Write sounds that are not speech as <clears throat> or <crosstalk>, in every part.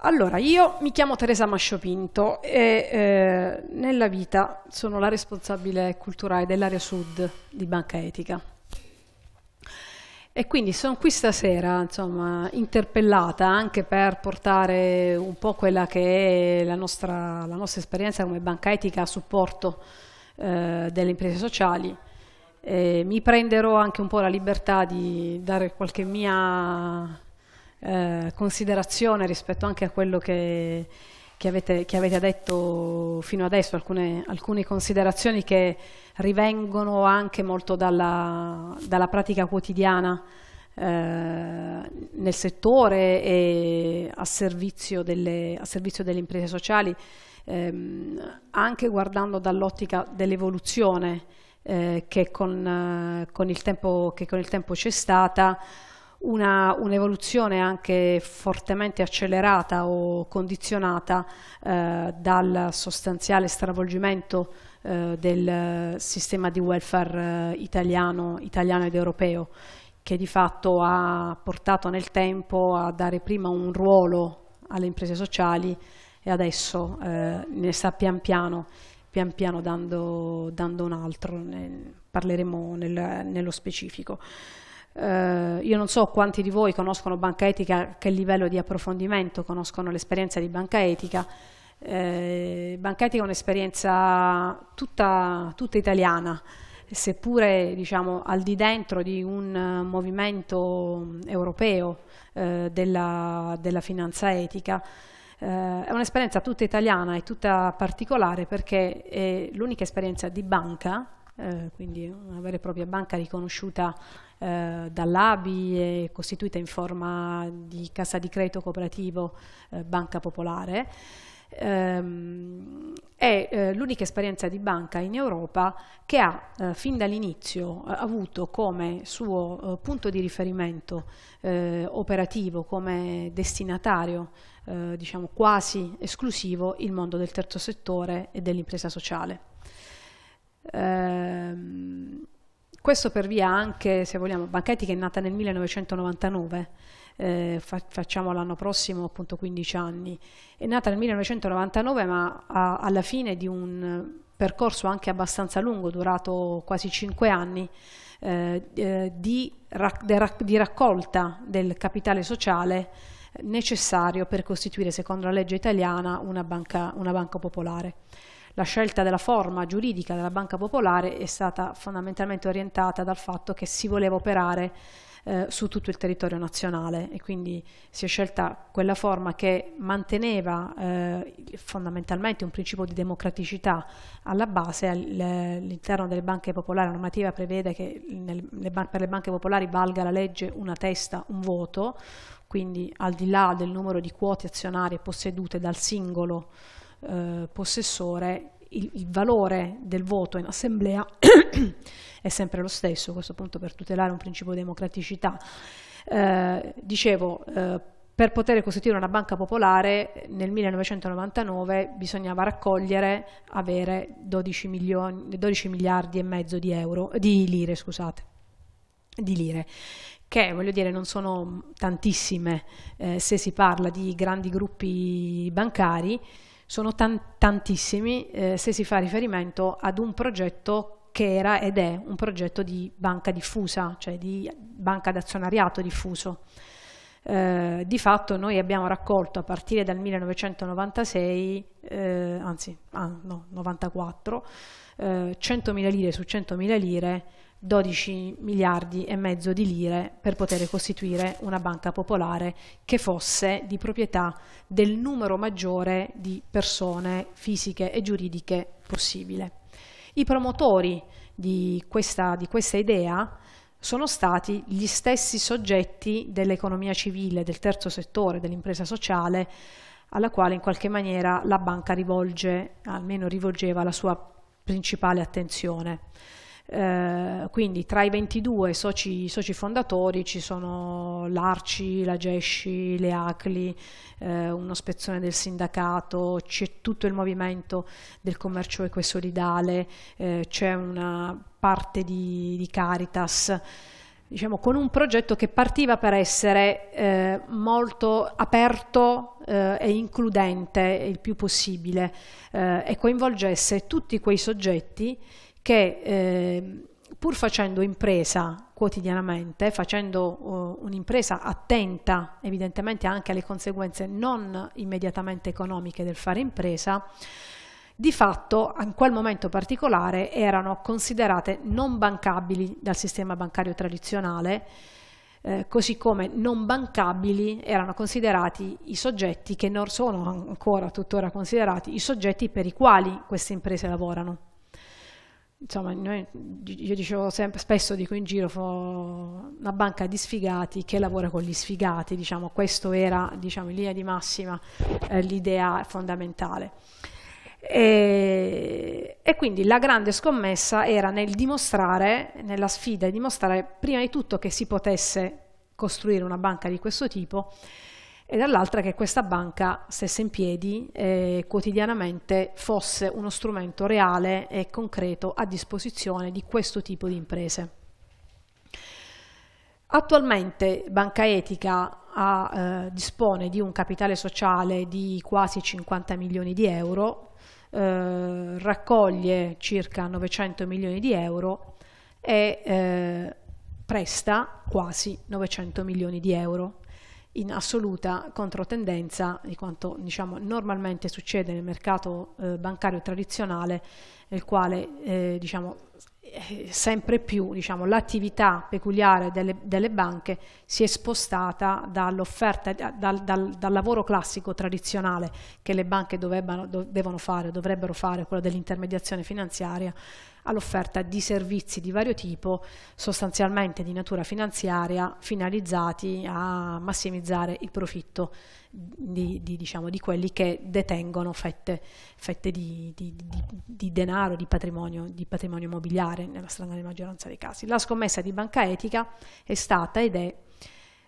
Allora, io mi chiamo Teresa Masciopinto e eh, nella vita sono la responsabile culturale dell'area sud di Banca Etica. E quindi sono qui stasera, insomma, interpellata anche per portare un po' quella che è la nostra, la nostra esperienza come Banca Etica a supporto eh, delle imprese sociali. E mi prenderò anche un po' la libertà di dare qualche mia eh, considerazione rispetto anche a quello che, che, avete, che avete, detto fino adesso, alcune, alcune, considerazioni che rivengono anche molto dalla, dalla pratica quotidiana eh, nel settore e a servizio delle, a servizio delle imprese sociali, ehm, anche guardando dall'ottica dell'evoluzione eh, che, con, eh, con che con il tempo c'è stata un'evoluzione un anche fortemente accelerata o condizionata eh, dal sostanziale stravolgimento eh, del sistema di welfare eh, italiano, italiano ed europeo che di fatto ha portato nel tempo a dare prima un ruolo alle imprese sociali e adesso eh, ne sta pian piano, pian piano dando, dando un altro, ne parleremo nel, nello specifico. Eh, io non so quanti di voi conoscono banca etica, che livello di approfondimento conoscono l'esperienza di banca etica. Eh, banca etica è un'esperienza tutta, tutta, italiana, seppure diciamo, al di dentro di un eh, movimento mm, europeo eh, della, della, finanza etica. Eh, è un'esperienza tutta italiana e tutta particolare perché è l'unica esperienza di banca, eh, quindi una vera e propria banca riconosciuta eh, dall'ABI è costituita in forma di cassa di credito cooperativo eh, Banca Popolare. Ehm, è eh, l'unica esperienza di banca in Europa che ha eh, fin dall'inizio eh, avuto come suo punto di riferimento operativo, come destinatario eh, diciamo quasi esclusivo il mondo del terzo settore e dell'impresa sociale. Eh, questo per via anche, se vogliamo, Banchetti che è nata nel 1999, eh, fa facciamo l'anno prossimo appunto 15 anni, è nata nel 1999 ma alla fine di un percorso anche abbastanza lungo, durato quasi 5 anni, eh, eh di, rac di raccolta del capitale sociale necessario per costituire, secondo la legge italiana, una banca, una banca popolare. La scelta della forma giuridica della Banca Popolare è stata fondamentalmente orientata dal fatto che si voleva operare eh, su tutto il territorio nazionale e quindi si è scelta quella forma che manteneva eh, fondamentalmente un principio di democraticità alla base, all'interno delle banche popolari la normativa prevede che nel, le, per le banche popolari valga la legge una testa, un voto, quindi al di là del numero di quote azionarie possedute dal singolo eh, possessore il, il, valore del voto in assemblea <clears throat> è sempre lo stesso, questo appunto per tutelare un principio di democraticità. Eh, dicevo, eh, per poter costituire una banca popolare nel 1999 bisognava raccogliere, avere 12, milioni, 12 miliardi e mezzo di, euro, di lire, scusate, di lire che voglio dire non sono tantissime eh, se si parla di grandi gruppi bancari, sono tan- tantissimi eh, se si fa riferimento ad un progetto che era ed è un progetto di banca diffusa, cioè di banca d'azionariato diffuso. Eh, di fatto noi abbiamo raccolto a partire dal 1996, eh, anzi ah, no, 94, eh, 100.000 lire su 100.000 lire 12 miliardi e mezzo di lire per poter costituire una banca popolare che fosse di proprietà del numero maggiore di persone fisiche e giuridiche possibile. I promotori di questa, di questa idea sono stati gli stessi soggetti dell'economia civile, del terzo settore, dell'impresa sociale, alla quale in qualche maniera la banca rivolge, almeno rivolgeva la sua principale attenzione. Eh, quindi tra i 22 soci, soci, fondatori ci sono l'Arci, la Gesci, le Acli, eh, uno spezzone del sindacato, c'è tutto il movimento del commercio equesoridale, eh, c'è una parte di, di Caritas diciamo, con un progetto che partiva per essere eh, molto aperto eh, e includente il più possibile eh, e coinvolgesse tutti quei soggetti che eh, pur facendo impresa quotidianamente, facendo uh, un'impresa attenta evidentemente anche alle conseguenze non immediatamente economiche del fare impresa, di fatto in quel momento particolare erano considerate non bancabili dal sistema bancario tradizionale, eh, così come non bancabili erano considerati i soggetti che non sono ancora tuttora considerati i soggetti per i quali queste imprese lavorano insomma, noi, io dicevo sempre, spesso dico in giro, una banca di sfigati che lavora con gli sfigati, diciamo, questo era diciamo, in linea di massima eh, l'idea fondamentale. E, e, quindi la grande scommessa era nel dimostrare, nella sfida di dimostrare prima di tutto che si potesse costruire una banca di questo tipo, e dall'altra che questa banca stesse in piedi e eh, quotidianamente fosse uno strumento reale e concreto a disposizione di questo tipo di imprese. Attualmente Banca Etica ha, eh, dispone di un capitale sociale di quasi 50 milioni di euro, eh, raccoglie circa 900 milioni di euro e eh, presta quasi 900 milioni di euro in assoluta controtendenza di quanto diciamo, normalmente succede nel mercato eh, bancario tradizionale, nel quale eh, diciamo, eh, sempre più diciamo, l'attività peculiare delle, delle, banche si è spostata dall'offerta, dal, dal, dal, lavoro classico tradizionale che le banche dovevano, do, fare dovrebbero fare, quello dell'intermediazione finanziaria, all'offerta di servizi di vario tipo, sostanzialmente di natura finanziaria, finalizzati a massimizzare il profitto di, di, diciamo, di quelli che detengono fette, fette di, di, denaro, di patrimonio, di patrimonio immobiliare nella stragrande maggioranza dei casi. La scommessa di banca etica è stata ed è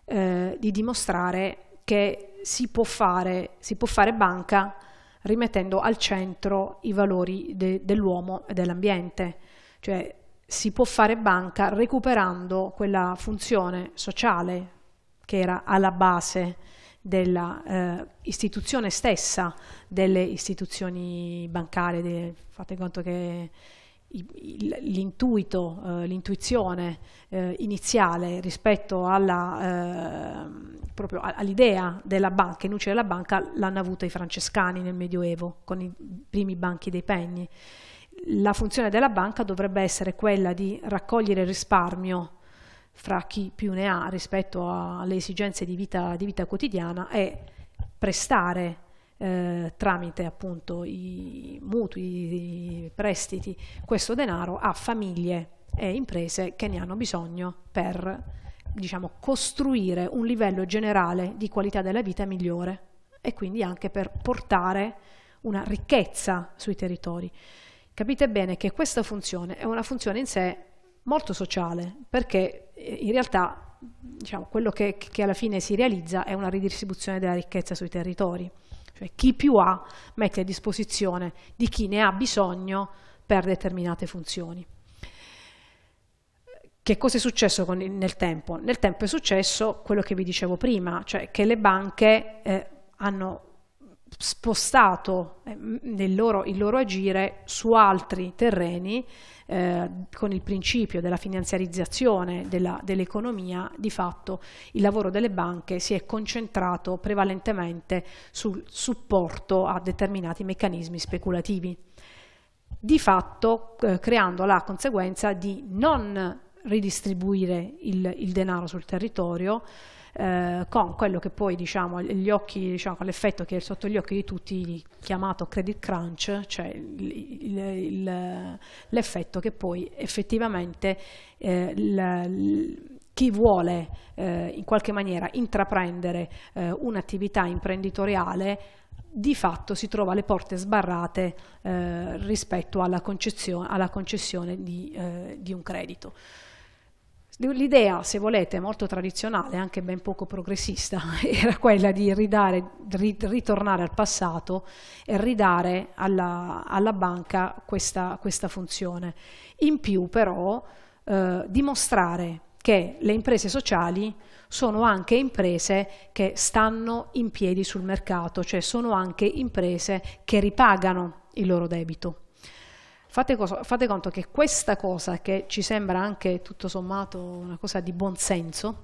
eh, di dimostrare che si può fare, si può fare banca rimettendo al centro i valori de, dell'uomo e dell'ambiente. Cioè si può fare banca recuperando quella funzione sociale che era alla base dell'istituzione eh, stessa delle istituzioni bancarie, de, fate conto che l'intuito, eh, l'intuizione eh, iniziale rispetto eh, all'idea della banca, i nuclei della banca l'hanno avuta i francescani nel Medioevo, con i primi banchi dei pegni. La funzione della banca dovrebbe essere quella di raccogliere risparmio fra chi più ne ha rispetto alle esigenze di vita, di vita quotidiana e prestare eh, tramite appunto i mutui, i prestiti, questo denaro a famiglie e imprese che ne hanno bisogno per diciamo, costruire un livello generale di qualità della vita migliore e quindi anche per portare una ricchezza sui territori. Capite bene che questa funzione è una funzione in sé molto sociale perché eh, in realtà diciamo, quello che, che alla fine si realizza è una ridistribuzione della ricchezza sui territori. Cioè chi più ha mette a disposizione di chi ne ha bisogno per determinate funzioni. Che cosa è successo con, nel tempo? Nel tempo è successo quello che vi dicevo prima, cioè che le banche eh, hanno spostato eh, loro, il loro agire su altri terreni eh, con il principio della finanziarizzazione dell'economia, dell di fatto il lavoro delle banche si è concentrato prevalentemente sul supporto a determinati meccanismi speculativi, di fatto eh, creando la conseguenza di non ridistribuire il, il denaro sul territorio, eh, con quello che poi diciamo gli occhi, diciamo, con l'effetto che è sotto gli occhi di tutti chiamato credit crunch, cioè l'effetto che poi effettivamente eh, la, chi vuole eh, in qualche maniera intraprendere eh, un'attività imprenditoriale di fatto si trova le porte sbarrate eh, rispetto alla, alla concessione, di, di un credito. L'idea, se volete, molto tradizionale, anche ben poco progressista, <laughs> era quella di ridare, ritornare al passato e ridare alla, alla banca questa, questa, funzione. In più, però, eh, dimostrare che le imprese sociali sono anche imprese che stanno in piedi sul mercato, cioè sono anche imprese che ripagano il loro debito. Fate, cosa, fate, conto che questa cosa, che ci sembra anche tutto sommato una cosa di buon senso,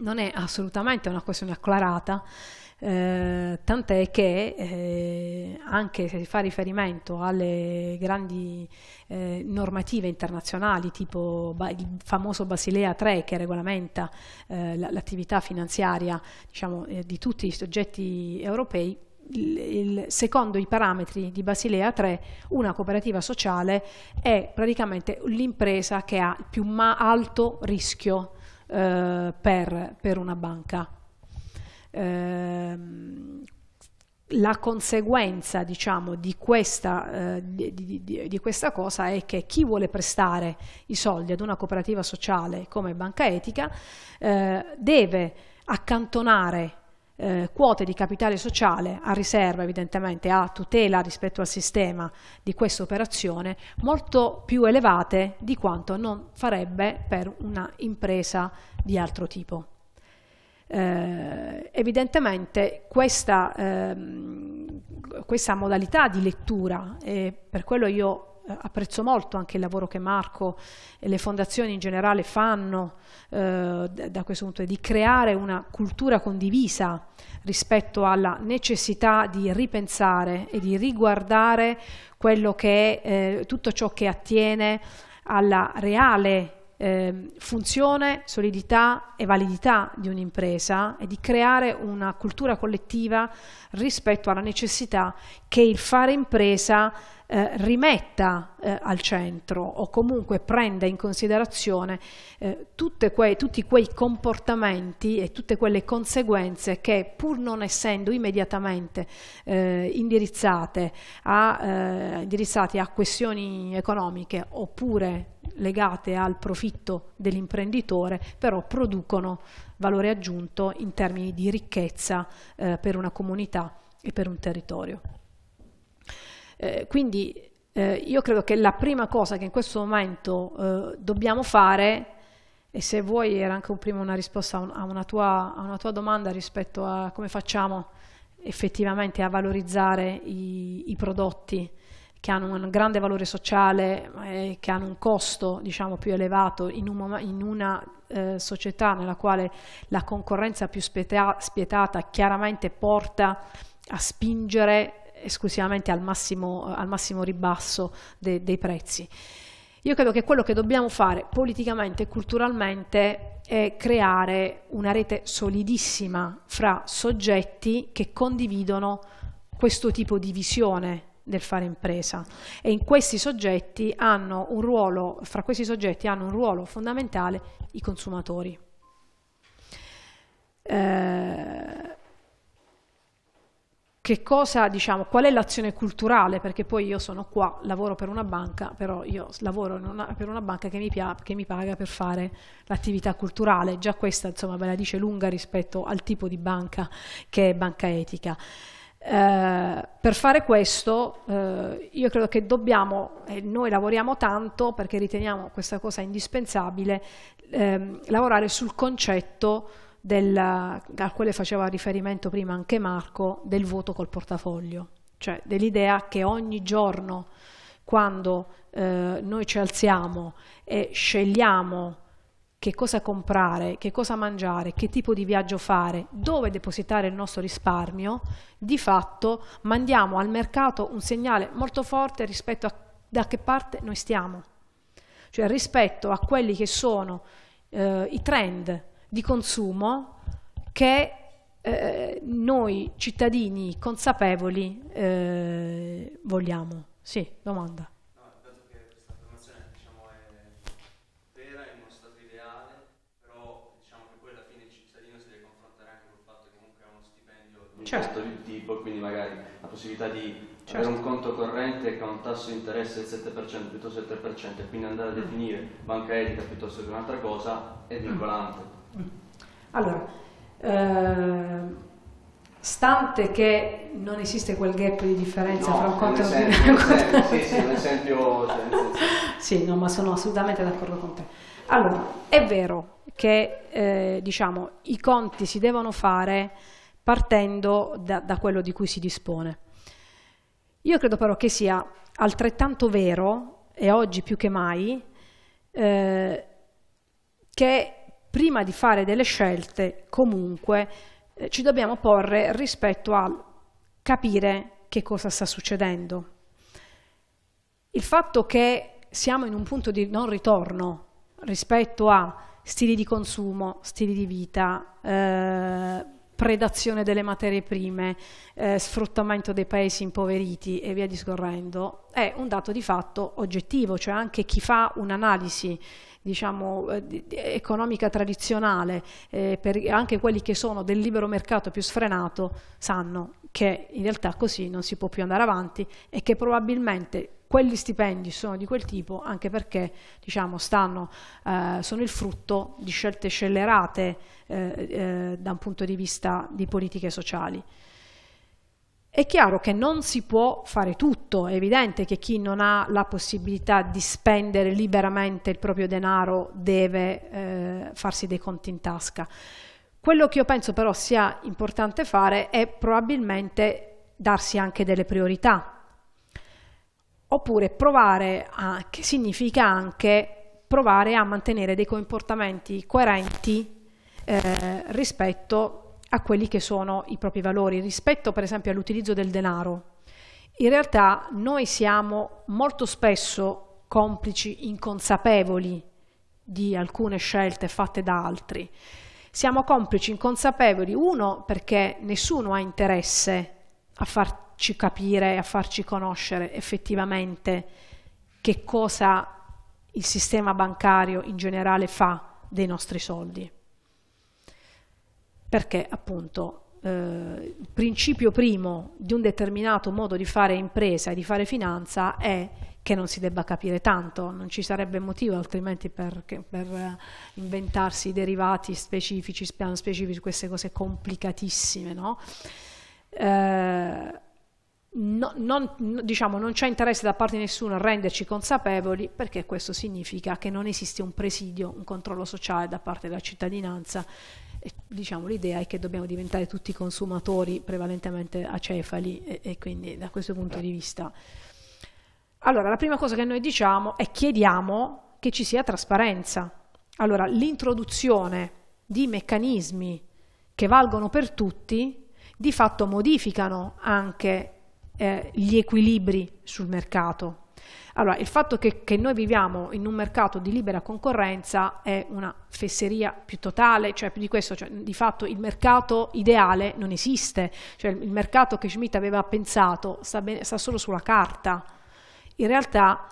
non è assolutamente una questione acclarata, eh, tant'è che eh, anche se si fa riferimento alle grandi eh, normative internazionali, tipo il famoso Basilea 3 che regolamenta eh, l'attività finanziaria diciamo, eh, di tutti i soggetti europei, il, secondo i parametri di Basilea 3, una cooperativa sociale è praticamente l'impresa che ha il più alto rischio eh, per, per, una banca. Eh, la conseguenza diciamo, di, questa, eh, di, di, di, questa, cosa è che chi vuole prestare i soldi ad una cooperativa sociale come banca etica eh, deve accantonare eh, quote di capitale sociale a riserva evidentemente a tutela rispetto al sistema di questa operazione molto più elevate di quanto non farebbe per una impresa di altro tipo. Eh, evidentemente questa, eh, questa modalità di lettura, e per quello io eh, apprezzo molto anche il lavoro che Marco e le fondazioni in generale fanno eh, da questo punto di creare una cultura condivisa rispetto alla necessità di ripensare e di riguardare quello che è eh, tutto ciò che attiene alla reale eh, funzione, solidità e validità di un'impresa e di creare una cultura collettiva rispetto alla necessità che il fare impresa eh, rimetta eh, al centro o comunque prenda in considerazione eh, que tutti quei comportamenti e tutte quelle conseguenze che pur non essendo immediatamente eh, indirizzate a, eh, indirizzate a questioni economiche oppure legate al profitto dell'imprenditore, però producono valore aggiunto in termini di ricchezza eh, per una comunità e per un territorio. Eh, quindi eh, io credo che la prima cosa che in questo momento eh, dobbiamo fare, e se vuoi era anche un prima una risposta a, una tua, a, una tua, domanda rispetto a come facciamo effettivamente a valorizzare i, i prodotti che hanno un grande valore sociale, eh, che hanno un costo diciamo, più elevato in, un, in una eh, società nella quale la concorrenza più spietata chiaramente porta a spingere esclusivamente al massimo, al massimo ribasso de, dei prezzi. Io credo che quello che dobbiamo fare politicamente e culturalmente è creare una rete solidissima fra soggetti che condividono questo tipo di visione del fare impresa e in questi soggetti hanno un ruolo, fra questi soggetti hanno un ruolo fondamentale i consumatori. Eh, che cosa, diciamo, qual è l'azione culturale, perché poi io sono qua, lavoro per una banca, però io lavoro una, per una banca che mi, che mi, paga per fare l'attività culturale, già questa insomma ve la dice lunga rispetto al tipo di banca che è banca etica. Eh, per fare questo eh, io credo che dobbiamo, e eh, noi lavoriamo tanto perché riteniamo questa cosa indispensabile, ehm, lavorare sul concetto della, a quale faceva riferimento prima anche Marco, del voto col portafoglio, cioè dell'idea che ogni giorno quando eh, noi ci alziamo e scegliamo che cosa comprare, che cosa mangiare, che tipo di viaggio fare, dove depositare il nostro risparmio, di fatto mandiamo al mercato un segnale molto forte rispetto a da che parte noi stiamo, cioè rispetto a quelli che sono eh, i trend di consumo che eh, noi cittadini consapevoli eh, vogliamo. Sì, domanda. certo. di tipo, quindi magari la possibilità di certo. avere un conto corrente che ha un tasso di interesse del 7% piuttosto che del 3% e quindi andare a mm. definire banca etica piuttosto che un'altra cosa è mm. vincolante. Allora, eh, stante che non esiste quel gap di differenza no, fra un conto e un conto. Sì, sì, un esempio. sì, no, ma sono assolutamente d'accordo con te. Allora, è vero che eh, diciamo, i conti si devono fare partendo da, da quello di cui si dispone. Io credo però che sia altrettanto vero, e oggi più che mai, eh, che prima di fare delle scelte comunque eh, ci dobbiamo porre rispetto a capire che cosa sta succedendo. Il fatto che siamo in un punto di non ritorno rispetto a stili di consumo, stili di vita, eh, predazione delle materie prime, eh, sfruttamento dei paesi impoveriti e via discorrendo, è un dato di fatto oggettivo, cioè anche chi fa un'analisi diciamo, eh, economica tradizionale, eh, per anche quelli che sono del libero mercato più sfrenato, sanno che in realtà così non si può più andare avanti e che probabilmente quegli stipendi sono di quel tipo anche perché diciamo, stanno, eh, sono il frutto di scelte scellerate eh, eh, da un punto di vista di politiche sociali. È chiaro che non si può fare tutto, è evidente che chi non ha la possibilità di spendere liberamente il proprio denaro deve eh, farsi dei conti in tasca. Quello che io penso però sia importante fare è probabilmente darsi anche delle priorità, oppure provare a, che significa anche provare a mantenere dei comportamenti coerenti eh, rispetto a quelli che sono i propri valori, rispetto per esempio all'utilizzo del denaro. In realtà noi siamo molto spesso complici inconsapevoli di alcune scelte fatte da altri. Siamo complici inconsapevoli, uno perché nessuno ha interesse a farci capire, a farci conoscere effettivamente che cosa il sistema bancario in generale fa dei nostri soldi perché appunto eh, il principio primo di un determinato modo di fare impresa e di fare finanza è che non si debba capire tanto, non ci sarebbe motivo altrimenti per, per eh, inventarsi derivati specifici, piano specifici, queste cose complicatissime. No? Eh, no, non, diciamo, non c'è interesse da parte di nessuno a renderci consapevoli perché questo significa che non esiste un presidio, un controllo sociale da parte della cittadinanza diciamo, l'idea è che dobbiamo diventare tutti consumatori prevalentemente acefali e, e quindi da questo punto di vista. Allora, la prima cosa che noi diciamo è chiediamo che ci sia trasparenza. Allora, l'introduzione di meccanismi che valgono per tutti di fatto modificano anche eh, gli equilibri sul mercato allora, il fatto che, che, noi viviamo in un mercato di libera concorrenza è una fesseria più totale, cioè più di questo, cioè, di fatto il mercato ideale non esiste, cioè il mercato che Schmidt aveva pensato sta, bene, sta solo sulla carta. In realtà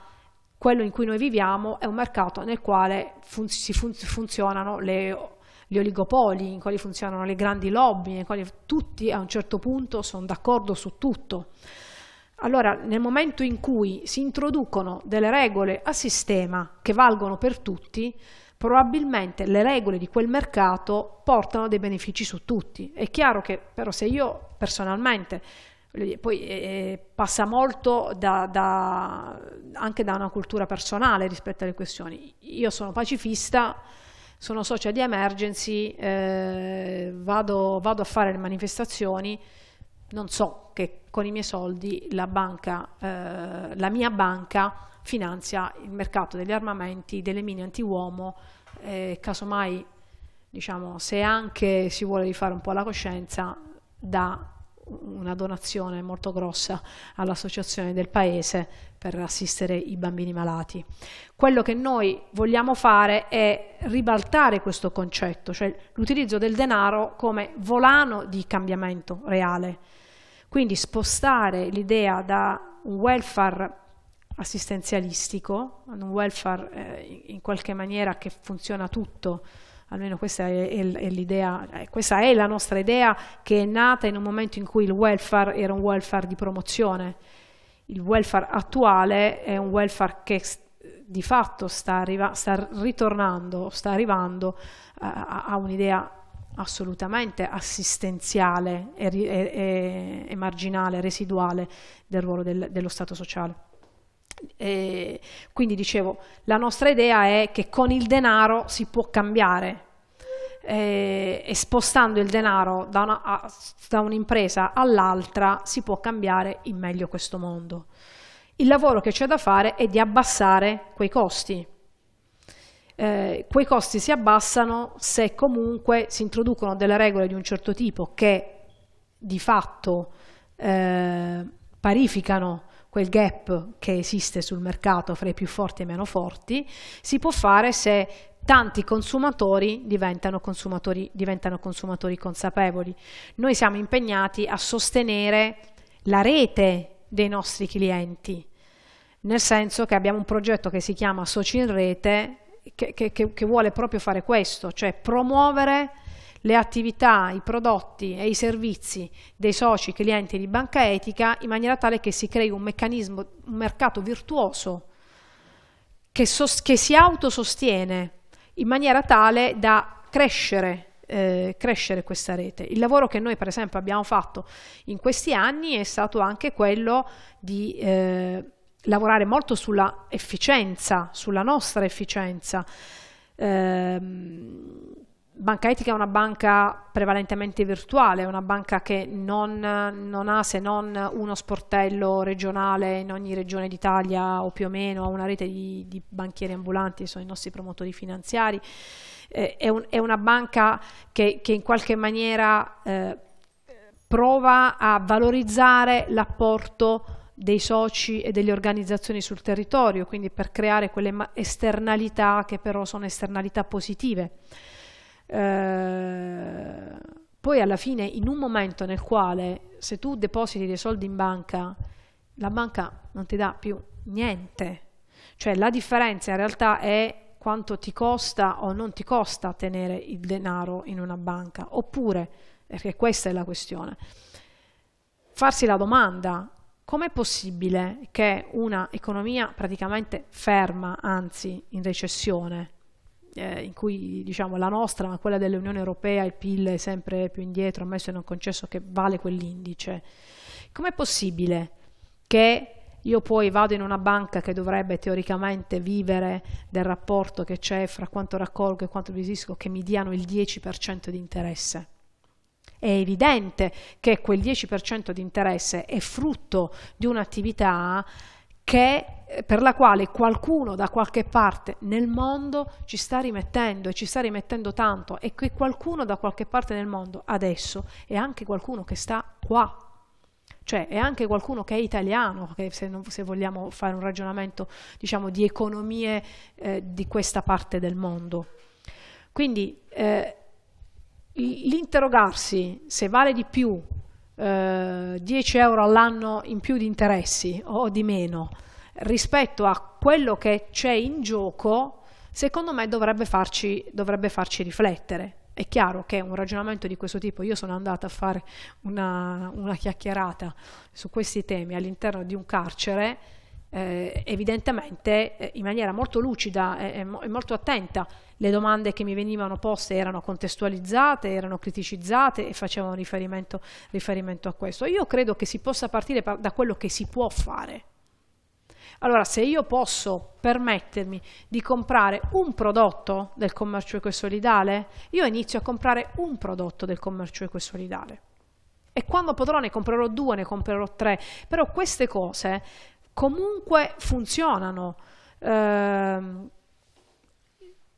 quello in cui noi viviamo è un mercato nel quale fun si fun funzionano le gli oligopoli, in quali funzionano le grandi lobby, in quali tutti a un certo punto sono d'accordo su tutto. Allora, nel momento in cui si introducono delle regole a sistema che valgono per tutti, probabilmente le regole di quel mercato portano dei benefici su tutti. È chiaro che però se io personalmente, poi eh, eh, passa molto da, da, anche da una cultura personale rispetto alle questioni, io sono pacifista, sono socia di emergency, eh, vado, vado a fare le manifestazioni, non so che con i miei soldi la, banca, eh, la mia banca finanzia il mercato degli armamenti, delle mine antiuomo, eh, casomai diciamo, se anche si vuole rifare un po' la coscienza da una donazione molto grossa all'associazione del paese per assistere i bambini malati. Quello che noi vogliamo fare è ribaltare questo concetto, cioè l'utilizzo del denaro come volano di cambiamento reale quindi spostare l'idea da un welfare assistenzialistico, un welfare eh, in qualche maniera che funziona tutto, almeno questa è, è, è l'idea, eh, questa è la nostra idea che è nata in un momento in cui il welfare era un welfare di promozione. Il welfare attuale è un welfare che eh, di fatto sta, sta ritornando, sta arrivando eh, a, a un'idea assolutamente assistenziale e, e, e marginale, residuale del ruolo del, dello Stato sociale. E quindi dicevo, la nostra idea è che con il denaro si può cambiare e spostando il denaro da, un'impresa un all'altra si può cambiare in meglio questo mondo. Il lavoro che c'è da fare è di abbassare quei costi eh, quei costi si abbassano se comunque si introducono delle regole di un certo tipo che di fatto eh, parificano quel gap che esiste sul mercato fra i più forti e i meno forti, si può fare se tanti consumatori diventano, consumatori diventano consumatori consapevoli. Noi siamo impegnati a sostenere la rete dei nostri clienti, nel senso che abbiamo un progetto che si chiama Soci in Rete, che, che, che vuole proprio fare questo, cioè promuovere le attività, i prodotti e i servizi dei soci clienti di Banca Etica in maniera tale che si crei un meccanismo, un mercato virtuoso che, sos, che si autosostiene in maniera tale da crescere, eh, crescere questa rete. Il lavoro che noi per esempio abbiamo fatto in questi anni è stato anche quello di... Eh, lavorare molto sulla efficienza, sulla nostra efficienza. Eh, banca Etica è una banca prevalentemente virtuale, è una banca che non, non, ha se non uno sportello regionale in ogni regione d'Italia o più o meno, ha una rete di, di banchieri ambulanti, sono i nostri promotori finanziari. Eh, è, un, è, una banca che, che in qualche maniera eh, prova a valorizzare l'apporto dei soci e delle organizzazioni sul territorio, quindi per creare quelle esternalità che però sono esternalità positive. Eh, poi alla fine in un momento nel quale se tu depositi dei soldi in banca, la banca non ti dà più niente, cioè la differenza in realtà è quanto ti costa o non ti costa tenere il denaro in una banca, oppure, perché questa è la questione, farsi la domanda com'è possibile che una economia praticamente ferma, anzi in recessione, eh, in cui diciamo, la nostra, ma quella dell'Unione Europea, il PIL è sempre più indietro, ammesso e non concesso che vale quell'indice, com'è possibile che io poi vado in una banca che dovrebbe teoricamente vivere del rapporto che c'è fra quanto raccolgo e quanto risisco, che mi diano il 10% di interesse? È evidente che quel 10% di interesse è frutto di un'attività che, eh, per la quale qualcuno da qualche parte nel mondo ci sta rimettendo e ci sta rimettendo tanto e che qualcuno da qualche parte nel mondo adesso è anche qualcuno che sta qua. Cioè è anche qualcuno che è italiano, che se, non, se vogliamo fare un ragionamento diciamo, di economie eh, di questa parte del mondo. Quindi eh, l'interrogarsi se vale di più eh, 10 euro all'anno in più di interessi o di meno rispetto a quello che c'è in gioco, secondo me dovrebbe farci, dovrebbe farci riflettere. È chiaro che un ragionamento di questo tipo, io sono andata a fare una, una chiacchierata su questi temi all'interno di un carcere, eh, evidentemente eh, in maniera molto lucida eh, e, e, molto attenta le domande che mi venivano poste erano contestualizzate, erano criticizzate e facevano riferimento, riferimento a questo. Io credo che si possa partire da quello che si può fare. Allora, se io posso permettermi di comprare un prodotto del commercio solidale, io inizio a comprare un prodotto del commercio ecosolidale. E quando potrò ne comprerò due, ne comprerò tre. Però queste cose comunque funzionano eh,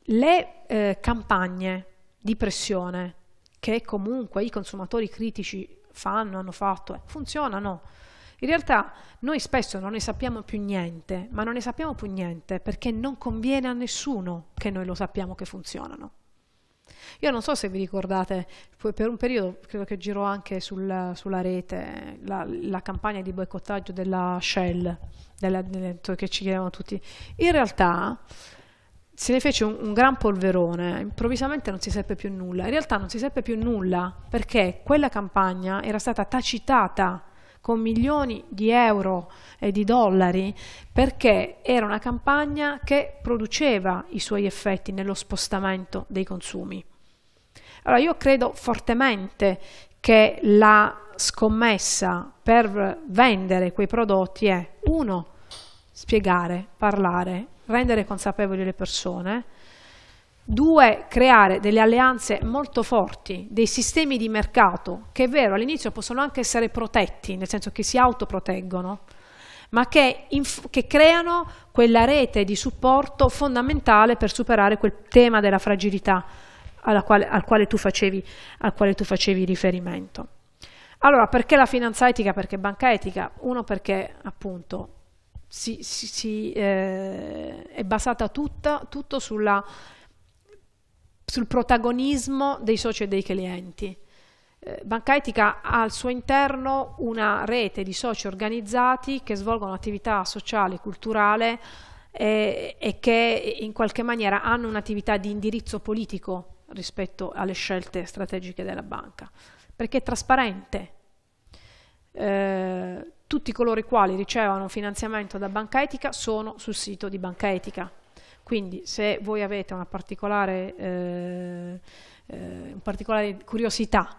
le eh, campagne di pressione che comunque i consumatori critici fanno, hanno fatto, eh, funzionano. In realtà noi spesso non ne sappiamo più niente, ma non ne sappiamo più niente perché non conviene a nessuno che noi lo sappiamo che funzionano. Io non so se vi ricordate, per un periodo credo che girò anche sul, sulla rete la, la, campagna di boicottaggio della Shell, della, che ci chiedevano tutti. In realtà se ne fece un, un, gran polverone, improvvisamente non si seppe più nulla. In realtà non si seppe più nulla perché quella campagna era stata tacitata con milioni di euro e di dollari perché era una campagna che produceva i suoi effetti nello spostamento dei consumi. Allora io credo fortemente che la scommessa per vendere quei prodotti è uno, spiegare, parlare, rendere consapevoli le persone, Due, creare delle alleanze molto forti, dei sistemi di mercato che è vero all'inizio possono anche essere protetti, nel senso che si autoproteggono, ma che, che, creano quella rete di supporto fondamentale per superare quel tema della fragilità quale, al, quale facevi, al quale tu facevi riferimento. Allora, perché la finanza etica? Perché banca etica? Uno perché appunto si, si, si, eh, è basata tutta, tutto sulla sul protagonismo dei soci e dei clienti. Eh, banca Etica ha al suo interno una rete di soci organizzati che svolgono attività sociale e culturale eh, e che in qualche maniera hanno un'attività di indirizzo politico rispetto alle scelte strategiche della banca, perché è trasparente. Eh, tutti coloro i quali ricevono finanziamento da Banca Etica sono sul sito di Banca Etica. Quindi se voi avete una particolare, eh, eh, particolare curiosità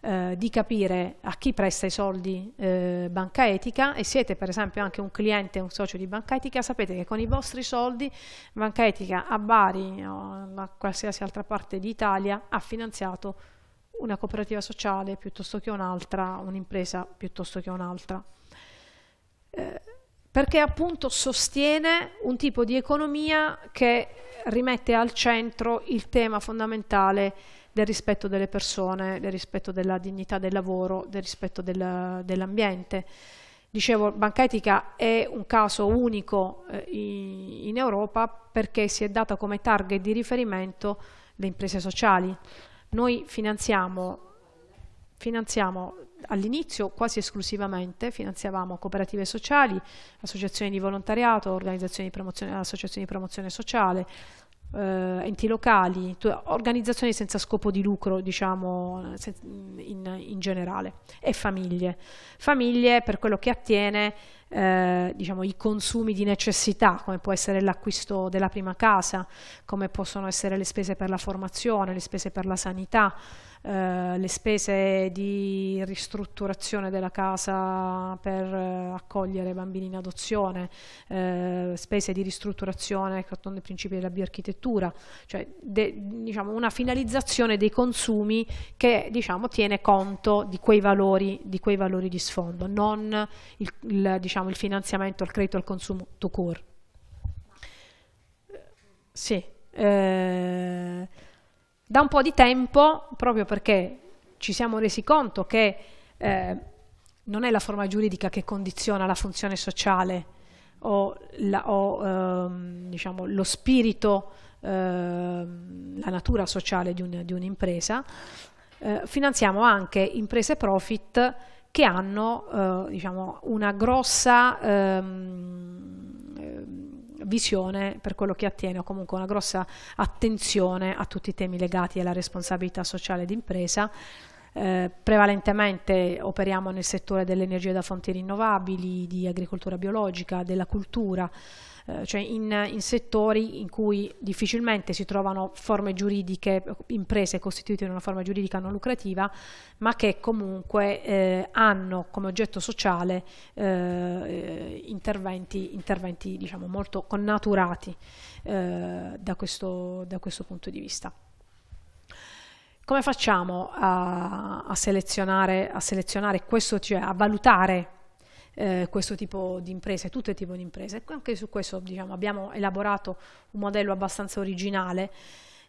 eh, di capire a chi presta i soldi eh, Banca Etica e siete per esempio anche un cliente, un socio di Banca Etica, sapete che con i vostri soldi Banca Etica a Bari o a qualsiasi altra parte d'Italia ha finanziato una cooperativa sociale piuttosto che un'altra, un'impresa piuttosto che un'altra. Eh, perché appunto sostiene un tipo di economia che rimette al centro il tema fondamentale del rispetto delle persone, del rispetto della dignità del lavoro, del rispetto del, dell'ambiente. Dicevo, Banca Etica è un caso unico eh, in Europa perché si è data come target di riferimento le imprese sociali. Noi finanziamo, finanziamo all'inizio quasi esclusivamente finanziavamo cooperative sociali, associazioni di volontariato, organizzazioni di promozione, associazioni di promozione sociale, eh, enti locali, organizzazioni senza scopo di lucro, diciamo, in, in, generale, e famiglie. Famiglie per quello che attiene eh, diciamo, i consumi di necessità, come può essere l'acquisto della prima casa, come possono essere le spese per la formazione, le spese per la sanità, eh, le spese di ristrutturazione della casa per eh, accogliere bambini in adozione, eh, spese di ristrutturazione secondo i principi della bioarchitettura, cioè de, diciamo, una finalizzazione dei consumi che diciamo, tiene conto di quei valori di, quei valori di sfondo, non il, il, diciamo, il finanziamento al credito al consumo to core. Sì. Eh, da un po' di tempo, proprio perché ci siamo resi conto che eh, non è la forma giuridica che condiziona la funzione sociale o, la, o ehm, diciamo, lo spirito, ehm, la natura sociale di, un'impresa, un eh, finanziamo anche imprese profit che hanno eh, diciamo, una grossa... Ehm, visione per quello che attiene o comunque una grossa attenzione a tutti i temi legati alla responsabilità sociale d'impresa. Eh, prevalentemente operiamo nel settore delle energie da fonti rinnovabili, di agricoltura biologica, della cultura, eh, cioè in, in, settori in cui difficilmente si trovano forme giuridiche, imprese costituite in una forma giuridica non lucrativa, ma che comunque eh, hanno come oggetto sociale eh, interventi, interventi diciamo, molto connaturati eh, da questo, da questo punto di vista. Come facciamo a, a, selezionare, a selezionare questo, cioè a valutare eh, questo tipo di imprese, tutto il tipo di imprese. Anche su questo diciamo, abbiamo elaborato un modello abbastanza originale.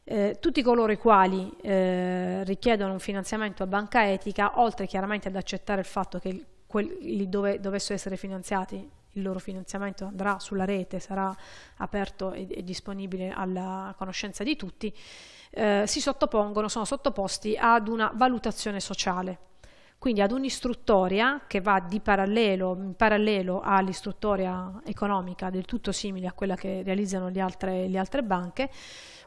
Eh, tutti coloro i quali eh, richiedono un finanziamento a banca etica, oltre chiaramente ad accettare il fatto che quelli dove dovessero essere finanziati il loro finanziamento andrà sulla rete, sarà aperto e, e disponibile alla conoscenza di tutti, eh, si sottopongono, sono sottoposti ad una valutazione sociale. Quindi ad un'istruttoria che va di parallelo, parallelo all'istruttoria economica, del tutto simile a quella che realizzano le altre, le altre banche,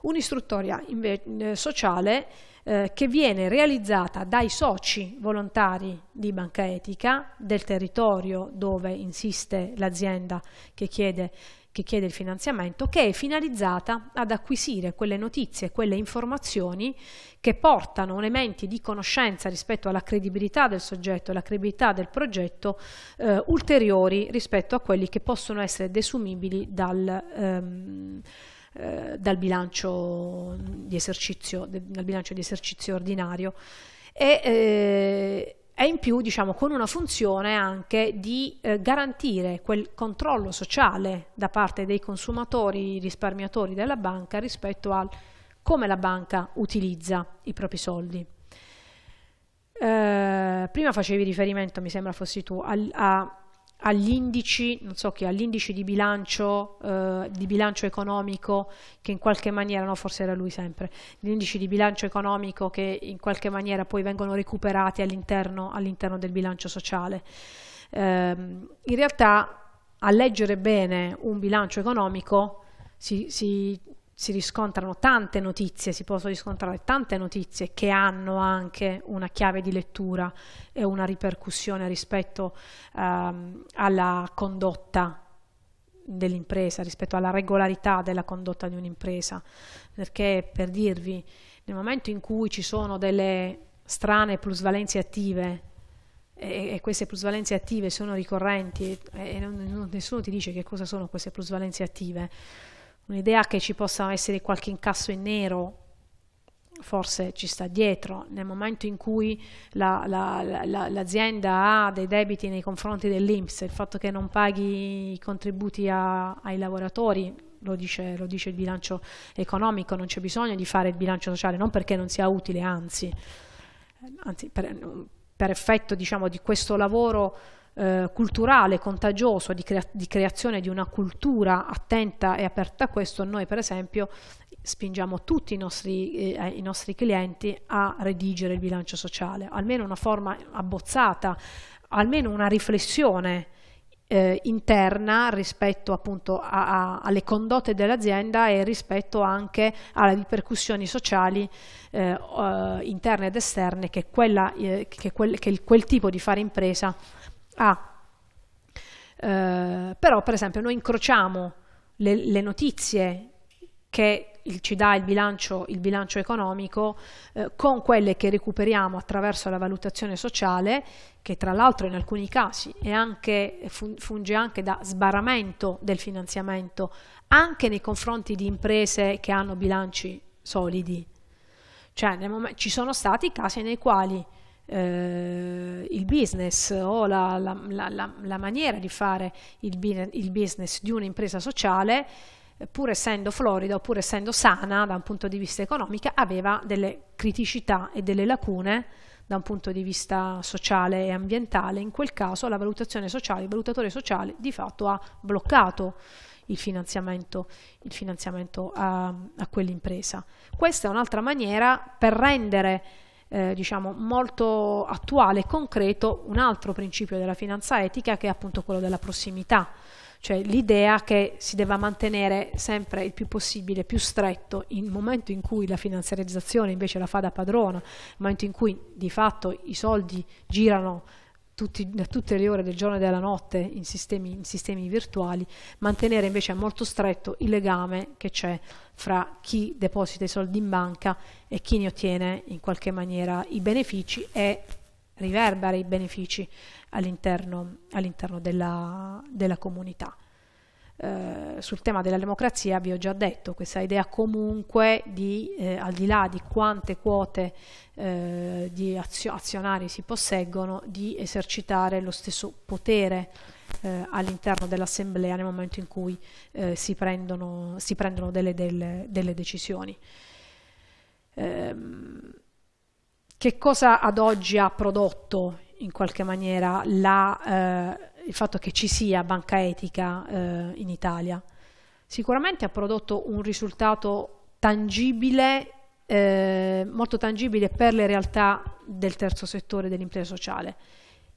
un'istruttoria eh, sociale eh, che viene realizzata dai soci volontari di Banca Etica del territorio dove insiste l'azienda che chiede chi chiede il finanziamento, che è finalizzata ad acquisire quelle notizie, quelle informazioni che portano elementi di conoscenza rispetto alla credibilità del soggetto, alla credibilità del progetto, eh, ulteriori rispetto a quelli che possono essere desumibili dal... Ehm, eh, dal bilancio, di esercizio, dal bilancio di esercizio ordinario. E, eh, e in più diciamo con una funzione anche di eh, garantire quel controllo sociale da parte dei consumatori risparmiatori della banca rispetto al come la banca utilizza i propri soldi. Eh, prima facevi riferimento, mi sembra fossi tu, al, a agli indici, so che, all'indice di bilancio, eh, di bilancio, economico che in qualche maniera, no forse era lui sempre, gli indici di bilancio economico che in qualche maniera poi vengono recuperati all'interno, all'interno del bilancio sociale. Eh, in realtà a leggere bene un bilancio economico si, si si riscontrano tante notizie, si possono riscontrare tante notizie che hanno anche una chiave di lettura e una ripercussione rispetto ehm, alla condotta dell'impresa, rispetto alla regolarità della condotta di un'impresa. Perché per dirvi, nel momento in cui ci sono delle strane plusvalenze attive e, queste plusvalenze attive sono ricorrenti e, nessuno ti dice che cosa sono queste plusvalenze attive, un'idea che ci possa essere qualche incasso in nero forse ci sta dietro nel momento in cui l'azienda la, la, la, ha dei debiti nei confronti dell'Inps il fatto che non paghi i contributi a, ai lavoratori lo dice, lo dice il bilancio economico non c'è bisogno di fare il bilancio sociale non perché non sia utile anzi, anzi per, per effetto diciamo, di questo lavoro eh, culturale, contagioso, di, crea di creazione di una cultura attenta e aperta a questo, noi per esempio spingiamo tutti i nostri, eh, i nostri, clienti a redigere il bilancio sociale, almeno una forma abbozzata, almeno una riflessione eh, interna rispetto appunto a, a, alle condotte dell'azienda e rispetto anche alle ripercussioni sociali eh, interne ed esterne che, quella, eh, che, quel, che quel tipo di fare impresa Ah, eh, però per esempio noi incrociamo le, le notizie che ci dà il bilancio, il bilancio economico eh, con quelle che recuperiamo attraverso la valutazione sociale, che tra l'altro in alcuni casi anche, fun, funge anche da sbarramento del finanziamento, anche nei confronti di imprese che hanno bilanci solidi. Cioè, ci sono stati casi nei quali eh, il business o la, la, la, la maniera di fare il, il business di un'impresa sociale eh, pur essendo florida pur essendo sana da un punto di vista economico, aveva delle criticità e delle lacune da un punto di vista sociale e ambientale. In quel caso la valutazione sociale, il valutatore sociale di fatto ha bloccato il finanziamento, il finanziamento a, a quell'impresa. Questa è un'altra maniera per rendere eh, diciamo molto attuale e concreto un altro principio della finanza etica che è appunto quello della prossimità, cioè l'idea che si debba mantenere sempre il più possibile più stretto il momento in cui la finanziarizzazione invece la fa da padrona, il momento in cui di fatto i soldi girano tutti, da tutte le ore del giorno e della notte in sistemi, in sistemi virtuali, mantenere invece molto stretto il legame che c'è fra chi deposita i soldi in banca e chi ne ottiene in qualche maniera i benefici e riverbera i benefici all'interno all della, della comunità. Eh, sul tema della democrazia vi ho già detto, questa idea comunque di, eh, al di là di quante quote eh, di azio azionari si posseggono, di esercitare lo stesso potere eh, all'interno dell'assemblea nel momento in cui eh, si prendono, si, prendono, delle, delle, delle decisioni. Ehm, che cosa ad oggi ha prodotto in qualche maniera la il fatto che ci sia banca etica eh, in Italia. Sicuramente ha prodotto un risultato tangibile, eh, molto tangibile per le realtà del terzo settore dell'impresa sociale,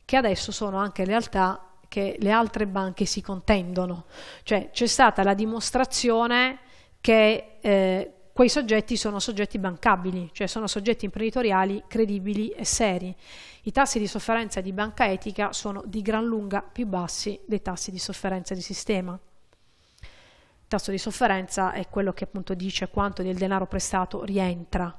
che adesso sono anche realtà che le altre banche si contendono. Cioè c'è stata la dimostrazione che eh, quei soggetti sono soggetti bancabili, cioè sono soggetti imprenditoriali credibili e seri. I tassi di sofferenza di banca etica sono di gran lunga più bassi dei tassi di sofferenza di sistema. Il tasso di sofferenza è quello che appunto dice quanto del denaro prestato rientra.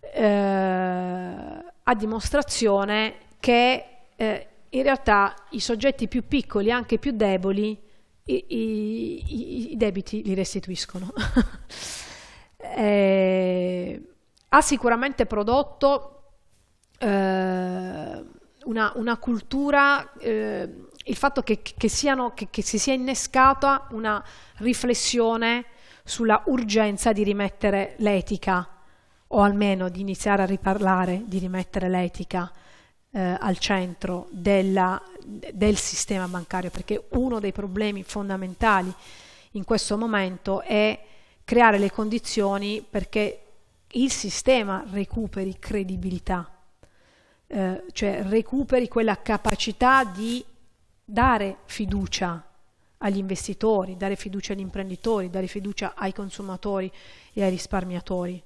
Eh, a dimostrazione che eh, in realtà i soggetti più piccoli, anche più deboli, i, i, i debiti li restituiscono. <laughs> Eh, ha sicuramente prodotto eh, una, una, cultura, eh, il fatto che, che, siano, che, che, si sia innescata una riflessione sulla urgenza di rimettere l'etica, o almeno di iniziare a riparlare di rimettere l'etica eh, al centro della, del sistema bancario, perché uno dei problemi fondamentali in questo momento è creare le condizioni perché il sistema recuperi credibilità, eh, cioè recuperi quella capacità di dare fiducia agli investitori, dare fiducia agli imprenditori, dare fiducia ai consumatori e ai risparmiatori.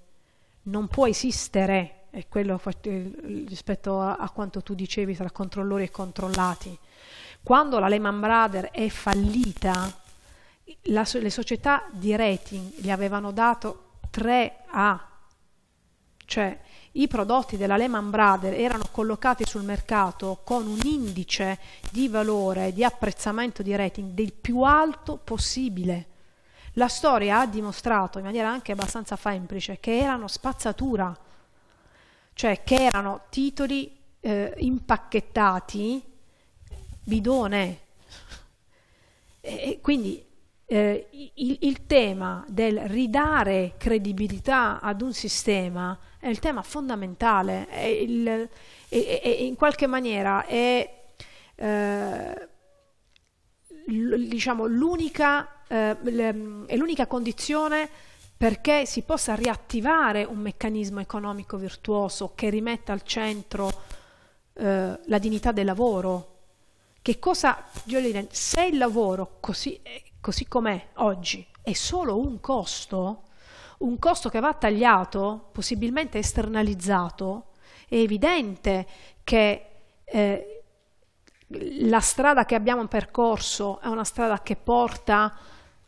Non può esistere, è quello eh, rispetto a, a quanto tu dicevi tra controllori e controllati. Quando la Lehman Brothers è fallita, la, le società di rating gli avevano dato 3A, cioè i prodotti della Lehman Brothers erano collocati sul mercato con un indice di valore, di apprezzamento di rating del più alto possibile. La storia ha dimostrato in maniera anche abbastanza semplice che erano spazzatura, cioè che erano titoli eh, impacchettati bidone. E, e quindi eh, il, il, tema del ridare credibilità ad un sistema è il tema fondamentale, è il, è, è, in qualche maniera è eh, diciamo, l'unica, eh, l'unica condizione perché si possa riattivare un meccanismo economico virtuoso che rimetta al centro eh, la dignità del lavoro. Che cosa, se il lavoro così, così com'è oggi, è solo un costo, un costo che va tagliato, possibilmente esternalizzato, è evidente che eh, la strada che abbiamo percorso è una strada che porta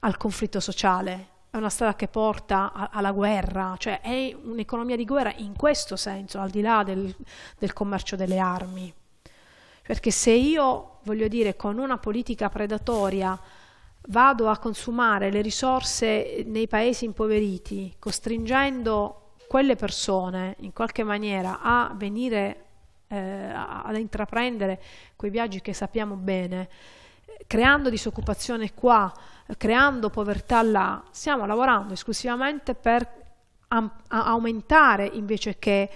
al conflitto sociale, è una strada che porta a, alla guerra, cioè è un'economia di guerra in questo senso, al di là del, del commercio delle armi. Perché se io, voglio dire, con una politica predatoria vado a consumare le risorse nei paesi impoveriti, costringendo quelle persone in qualche maniera a venire eh, ad intraprendere quei viaggi che sappiamo bene, creando disoccupazione qua, creando povertà là, stiamo lavorando esclusivamente per aumentare invece che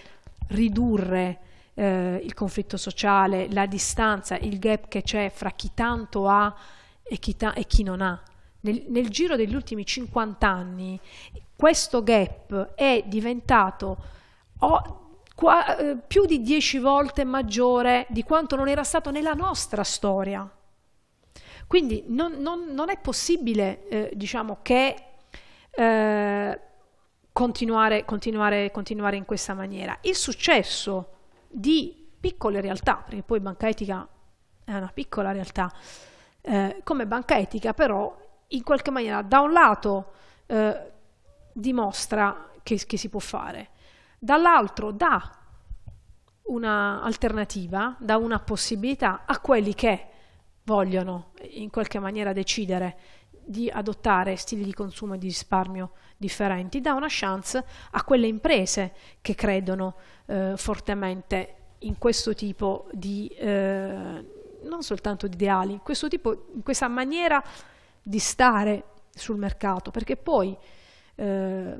ridurre eh, il conflitto sociale, la distanza, il gap che c'è fra chi tanto ha e chi, ta, e chi non ha. Nel, nel giro degli ultimi 50 anni questo gap è diventato oh, qua, eh, più di 10 volte maggiore di quanto non era stato nella nostra storia. Quindi non, non, non è possibile eh, diciamo che eh, continuare, continuare, continuare in questa maniera. Il successo di piccole realtà, perché poi banca etica è una piccola realtà, eh, come banca etica però in qualche maniera da un lato eh, dimostra che, che, si può fare, dall'altro dà un'alternativa, dà una possibilità a quelli che vogliono in qualche maniera decidere di adottare stili di consumo e di risparmio differenti, dà una chance a quelle imprese che credono eh, fortemente in questo tipo di, eh, non soltanto di ideali, questo tipo, questa maniera di stare sul mercato, perché poi eh,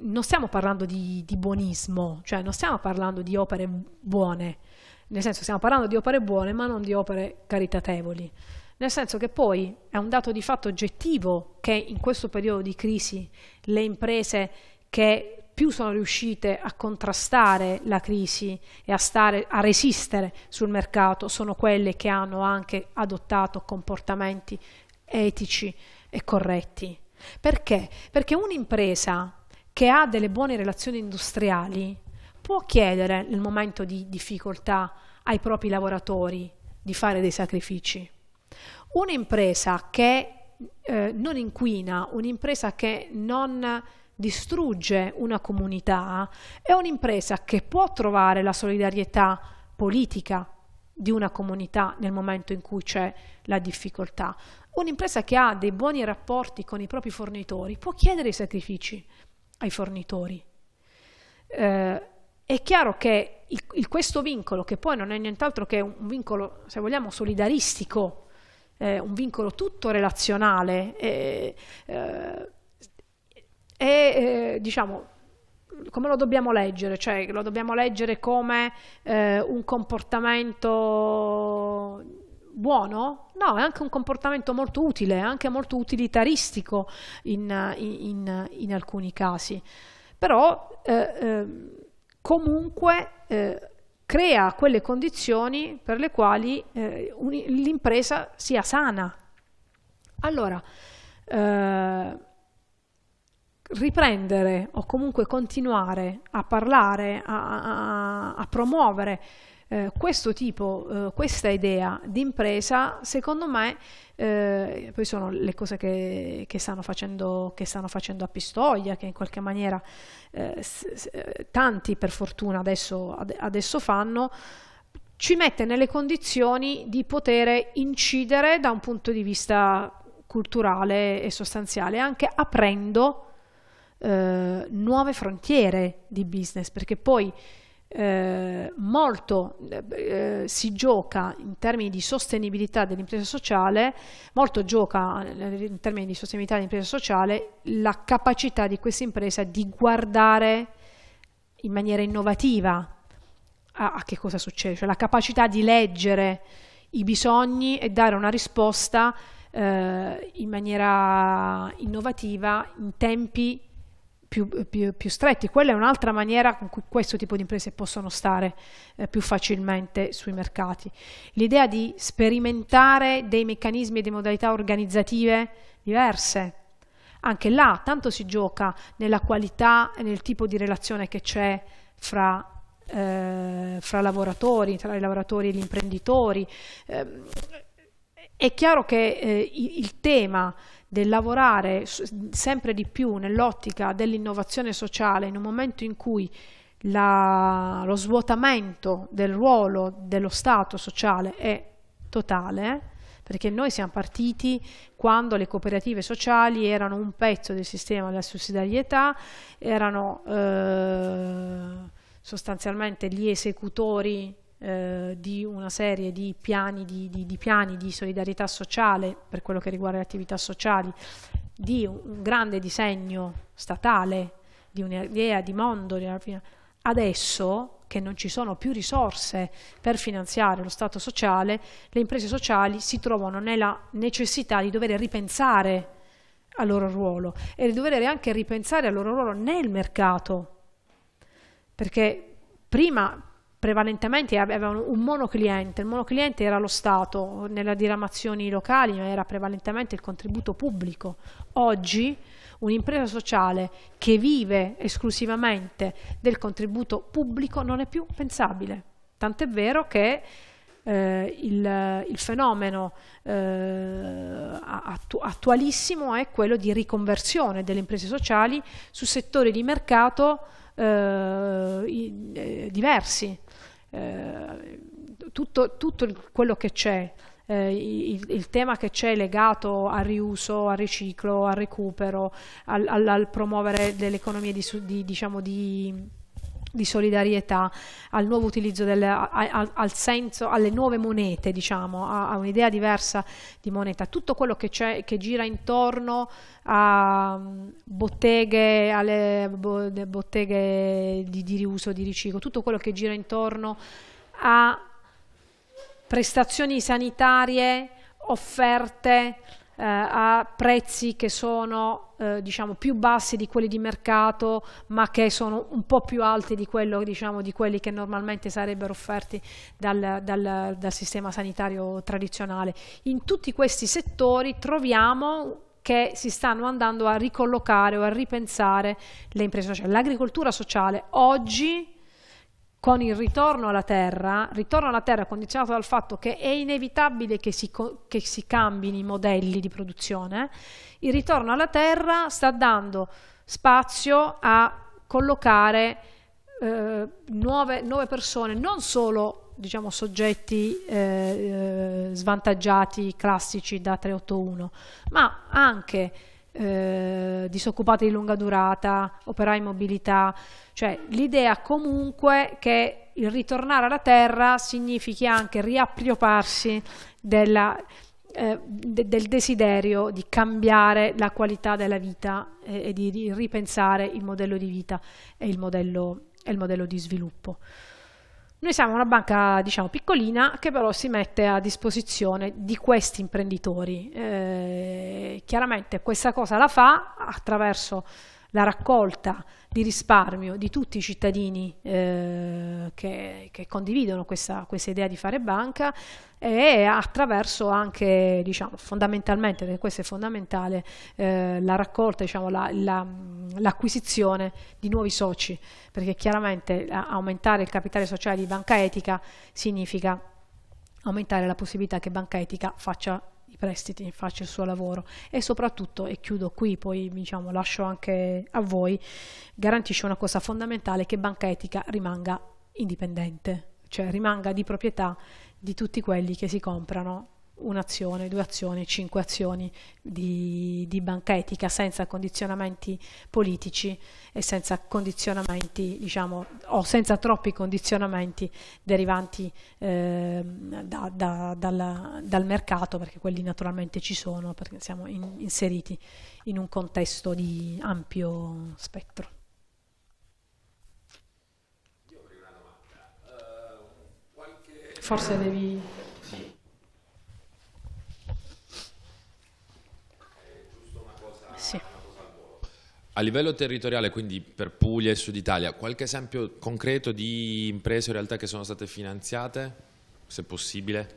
non stiamo parlando di, di, buonismo, cioè non stiamo parlando di opere buone, nel senso stiamo parlando di opere buone ma non di opere caritatevoli, nel senso che poi è un dato di fatto oggettivo che in questo periodo di crisi le imprese che più sono riuscite a contrastare la crisi e a, stare, a resistere sul mercato sono quelle che hanno anche adottato comportamenti etici e corretti. Perché? Perché un'impresa che ha delle buone relazioni industriali può chiedere nel momento di difficoltà ai propri lavoratori di fare dei sacrifici. Un'impresa che eh, non inquina, un'impresa che non distrugge una comunità è un'impresa che può trovare la solidarietà politica di una comunità nel momento in cui c'è la difficoltà. Un'impresa che ha dei buoni rapporti con i propri fornitori può chiedere i sacrifici ai fornitori. Eh, è chiaro che il, il, questo vincolo, che poi non è nient'altro che un, un vincolo, se vogliamo, solidaristico, eh, un vincolo tutto relazionale, eh, eh, e eh, diciamo come lo dobbiamo leggere? Cioè lo dobbiamo leggere come eh, un comportamento buono? No, è anche un comportamento molto utile, anche molto utilitaristico in, in, in alcuni casi. Però eh, ehm, comunque eh, crea quelle condizioni per le quali eh, l'impresa sia sana. Allora, eh, riprendere o comunque continuare a parlare, a, a, a promuovere eh, questo tipo, eh, questa idea di impresa, secondo me, eh, poi sono le cose che, che, stanno facendo, che, stanno facendo, a Pistoia, che in qualche maniera eh, tanti per fortuna adesso, ad, adesso fanno, ci mette nelle condizioni di poter incidere da un punto di vista culturale e sostanziale, anche aprendo eh, nuove frontiere di business, perché poi eh, molto eh, si gioca in termini di sostenibilità dell'impresa sociale, molto gioca eh, in termini di sostenibilità dell'impresa sociale la capacità di questa impresa di guardare in maniera innovativa a, a che cosa succede, cioè la capacità di leggere i bisogni e dare una risposta eh, in maniera innovativa in tempi più, più, più, stretti. Quella è un'altra maniera con cui questo tipo di imprese possono stare eh, più facilmente sui mercati. L'idea di sperimentare dei meccanismi e di modalità organizzative diverse. Anche là tanto si gioca nella qualità e nel tipo di relazione che c'è fra eh, fra lavoratori, tra i lavoratori e gli imprenditori. Eh, è chiaro che eh, il, il tema del lavorare sempre di più nell'ottica dell'innovazione sociale in un momento in cui la, lo svuotamento del ruolo dello Stato sociale è totale, perché noi siamo partiti quando le cooperative sociali erano un pezzo del sistema della sussidiarietà, erano eh, sostanzialmente gli esecutori eh, di una serie di piani di, di, di piani di solidarietà sociale per quello che riguarda le attività sociali, di un grande disegno statale, di un'idea di mondo, adesso che non ci sono più risorse per finanziare lo Stato sociale, le imprese sociali si trovano nella necessità di dover ripensare al loro ruolo e di dover anche ripensare al loro ruolo nel mercato. Perché prima prevalentemente avevano un monocliente, il monocliente era lo Stato nelle diramazioni locali, era prevalentemente il contributo pubblico. Oggi un'impresa sociale che vive esclusivamente del contributo pubblico non è più pensabile. Tant'è vero che eh, il, il, fenomeno eh, attu attualissimo è quello di riconversione delle imprese sociali su settori di mercato eh, eh diversi eh, tutto, tutto quello che c'è, eh, il, il, tema che c'è legato al riuso, al riciclo, al recupero, al, al, al promuovere delle economie di, di, diciamo, di di solidarietà, al nuovo utilizzo, del, al, al senso, alle nuove monete, diciamo, a, a un'idea diversa di moneta. Tutto quello che, che gira intorno a mm, botteghe, alle botteghe di, di riuso, di riciclo, tutto quello che gira intorno a prestazioni sanitarie offerte eh, a prezzi che sono eh, diciamo più bassi di quelli di mercato ma che sono un po' più alti di, quello, diciamo, di quelli che normalmente sarebbero offerti dal, dal, dal sistema sanitario tradizionale. In tutti questi settori troviamo che si stanno andando a ricollocare o a ripensare le imprese sociali. L'agricoltura sociale oggi con il ritorno alla Terra, ritorno alla Terra condizionato dal fatto che è inevitabile che si, che si cambino i modelli di produzione, il ritorno alla Terra sta dando spazio a collocare eh, nuove, nuove, persone, non solo diciamo, soggetti eh, eh svantaggiati classici da 381, ma anche eh, disoccupati di lunga durata, operai in mobilità, cioè l'idea comunque che il ritornare alla terra significhi anche riappropriarsi della, eh, de del desiderio di cambiare la qualità della vita eh, e di, di, ripensare il modello di vita e il modello, e il modello di sviluppo. Noi siamo una banca, diciamo, piccolina che però si mette a disposizione di questi imprenditori. Eh, chiaramente questa cosa la fa attraverso la raccolta di risparmio di tutti i cittadini eh, che, che, condividono questa, questa, idea di fare banca e attraverso anche, diciamo, fondamentalmente, perché questo è fondamentale, eh, la raccolta, diciamo, l'acquisizione la, la, di nuovi soci, perché chiaramente eh, aumentare il capitale sociale di banca etica significa aumentare la possibilità che banca etica faccia i prestiti in faccia il suo lavoro e soprattutto, e chiudo qui, poi diciamo, lascio anche a voi, garantisce una cosa fondamentale che banca etica rimanga indipendente, cioè rimanga di proprietà di tutti quelli che si comprano un'azione, due azioni, cinque azioni di, di, banca etica senza condizionamenti politici e senza condizionamenti, diciamo, o senza troppi condizionamenti derivanti eh, da, da, dalla, dal mercato, perché quelli naturalmente ci sono, perché siamo in, inseriti in un contesto di ampio spettro. Eh, Forse devi... A livello territoriale, quindi per Puglia e Sud Italia, qualche esempio concreto di imprese o realtà che sono state finanziate, se possibile?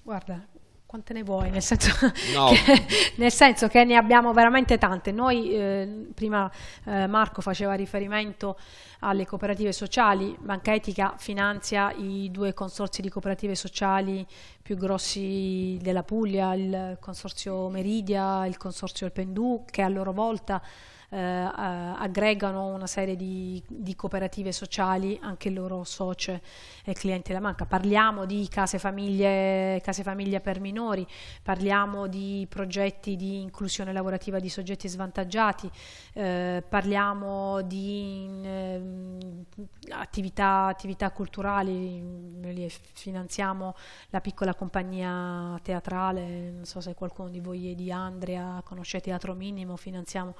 Guarda, quante ne vuoi, nel senso, <laughs> no. che, nel senso, che, ne abbiamo veramente tante. Noi, eh, prima eh, Marco faceva riferimento alle cooperative sociali, Banca Etica finanzia i due consorzi di cooperative sociali più grossi della Puglia, il consorzio Meridia, il consorzio El Pendù, che a loro volta eh, aggregano una serie di, di, cooperative sociali, anche loro socie e clienti della banca. Parliamo di case famiglie, case famiglia per minori, parliamo di progetti di inclusione lavorativa di soggetti svantaggiati, eh, parliamo di in, mm, attività, attività culturali, noi finanziamo la piccola compagnia teatrale, non so se qualcuno di voi è di Andrea, conosce Teatro Minimo, finanziamo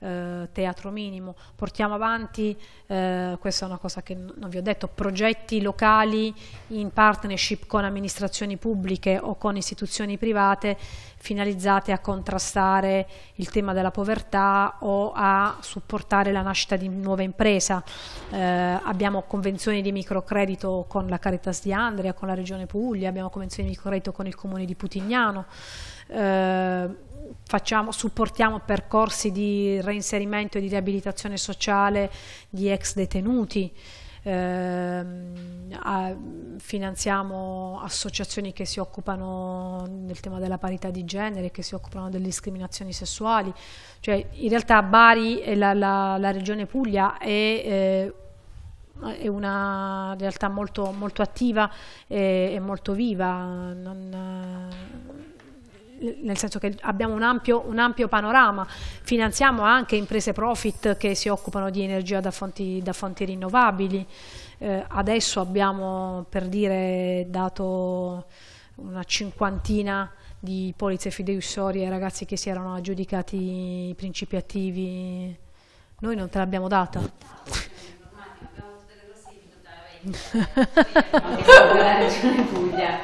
eh, teatro minimo, portiamo avanti, eh, questa è una cosa che non vi ho detto, progetti locali in partnership con amministrazioni pubbliche o con istituzioni private finalizzate a contrastare il tema della povertà o a supportare la nascita di nuova impresa. Eh, abbiamo convenzioni di microcredito con la Caritas di Andria, con la Regione Puglia, abbiamo convenzioni di microcredito con il Comune di Putignano. Eh, facciamo, supportiamo percorsi di reinserimento e di riabilitazione sociale di ex detenuti, eh, a, finanziamo associazioni che si occupano del tema della parità di genere, che si occupano delle discriminazioni sessuali, cioè in realtà Bari e la, la, la regione Puglia è... Eh, è una realtà molto, molto attiva e, e molto viva, non, nel senso che abbiamo un ampio, un ampio, panorama, finanziamo anche imprese profit che si occupano di energia da fonti, da fonti rinnovabili, eh, adesso abbiamo per dire dato una cinquantina di polizze fiduciarie ai ragazzi che si erano aggiudicati i principi attivi, noi non te l'abbiamo data la regione Puglia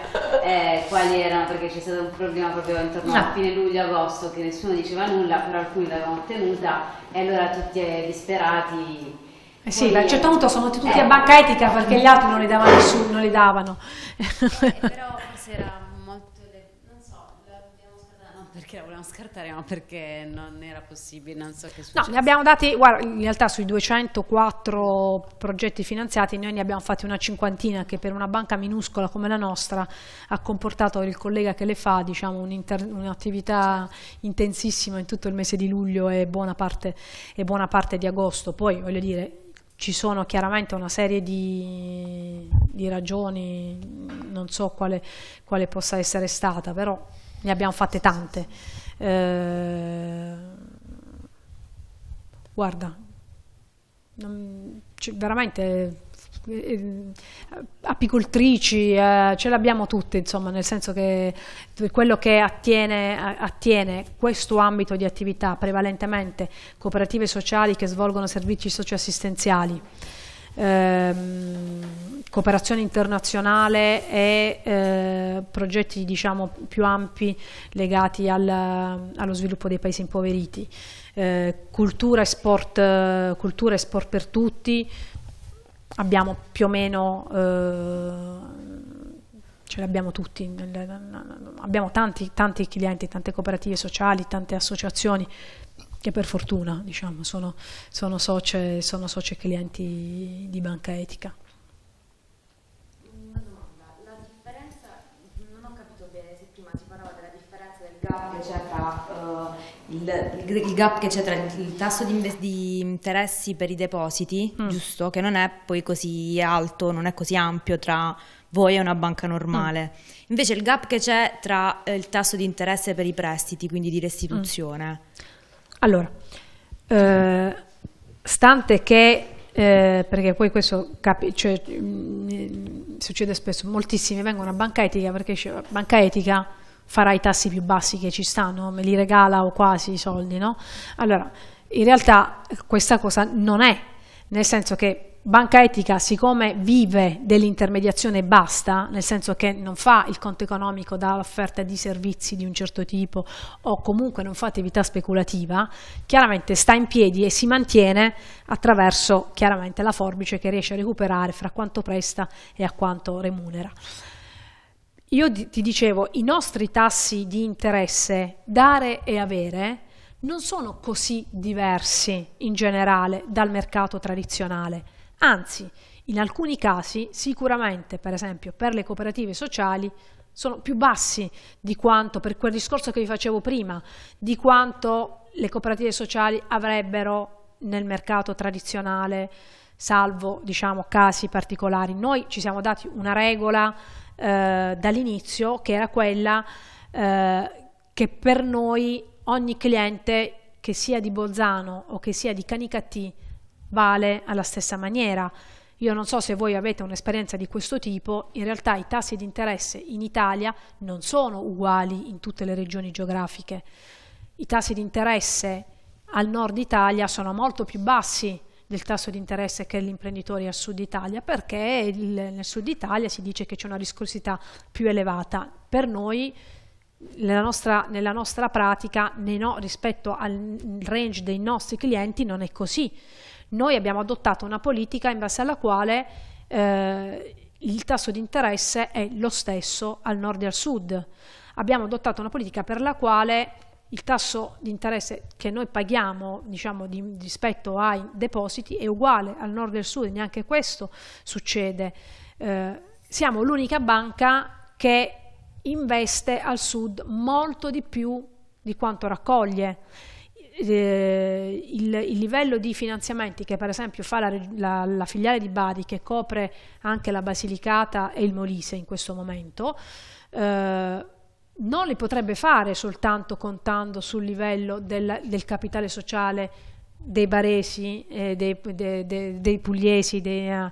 eh, quali erano perché c'è stato un problema proprio intorno no. a fine luglio agosto che nessuno diceva nulla però alcuni l'avevano ottenuta e allora tutti disperati eh sì, a un certo punto sono tutti eh. a banca etica perché gli altri non li davano nessuno, non li davano. Eh, però forse era perché la volevamo scartare, ma perché non era possibile, non so che succede. No, ne abbiamo dati, guarda, in realtà sui 204 progetti finanziati noi ne abbiamo fatti una cinquantina che per una banca minuscola come la nostra ha comportato il collega che le fa, diciamo, un'attività intensissima in tutto il mese di luglio e buona parte, e buona parte di agosto. Poi, voglio dire, ci sono chiaramente una serie di, di ragioni, non so quale, quale, possa essere stata, però ne abbiamo fatte tante. Eh, guarda, non, cioè, veramente eh, apicoltrici, eh, ce l'abbiamo tutte, insomma, nel senso che quello che attiene, eh, attiene, questo ambito di attività, prevalentemente cooperative sociali che svolgono servizi socioassistenziali, ehm, cooperazione internazionale e eh, progetti diciamo, più ampi legati al, allo sviluppo dei paesi impoveriti. Eh, cultura, e sport, cultura, e sport, per tutti, abbiamo più o meno... Eh, ce l'abbiamo tutti, abbiamo tanti, tanti clienti, tante cooperative sociali, tante associazioni, che per fortuna diciamo, sono, sono, socie, sono socie clienti di banca etica. Una domanda, la differenza, non ho capito bene se prima si parlava della differenza del gap che c'è tra... Uh, il, il, gap che c'è tra il tasso di, di interessi per i depositi, mm. giusto, che non è poi così alto, non è così ampio tra voi e una banca normale. Mm. Invece il gap che c'è tra eh, il tasso di interesse per i prestiti, quindi di restituzione. Mm allora, eh, stante che, eh, perché poi questo cioè, mh, mm, succede spesso, moltissimi vengono a banca etica perché dice, banca etica farà i tassi più bassi che ci stanno, me li regala o quasi i soldi, no? Allora, in realtà questa cosa non è, nel senso che Banca Etica, siccome vive dell'intermediazione basta, nel senso che non fa il conto economico dall'offerta di servizi di un certo tipo o comunque non fa attività speculativa, chiaramente sta in piedi e si mantiene attraverso chiaramente la forbice che riesce a recuperare fra quanto presta e a quanto remunera. Io ti dicevo, i nostri tassi di interesse dare e avere non sono così diversi in generale dal mercato tradizionale Anzi, in alcuni casi, sicuramente, per esempio, per le cooperative sociali, sono più bassi di quanto, per quel discorso che vi facevo prima, di quanto le cooperative sociali avrebbero nel mercato tradizionale, salvo diciamo, casi particolari. Noi ci siamo dati una regola eh, dall'inizio che era quella eh, che per noi ogni cliente, che sia di Bolzano o che sia di Canicattì, vale alla stessa maniera. Io non so se voi avete un'esperienza di questo tipo, in realtà i tassi di interesse in Italia non sono uguali in tutte le regioni geografiche. I tassi di interesse al nord Italia sono molto più bassi del tasso di interesse che gli imprenditori al sud Italia, perché il, nel sud Italia si dice che c'è una riscorsità più elevata. Per noi, nella nostra, nella nostra pratica, no, rispetto al range dei nostri clienti, non è così noi abbiamo adottato una politica in base alla quale eh, il tasso di interesse è lo stesso al nord e al sud. Abbiamo adottato una politica per la quale il tasso di interesse che noi paghiamo diciamo, di, rispetto ai depositi è uguale al nord e al sud, neanche questo succede. Eh, siamo l'unica banca che investe al sud molto di più di quanto raccoglie eh, il, il, livello di finanziamenti che per esempio fa la, la, la, filiale di Bari che copre anche la Basilicata e il Molise in questo momento eh, non li potrebbe fare soltanto contando sul livello del, del capitale sociale dei baresi, eh, dei, de, de, dei, pugliesi, dei, uh,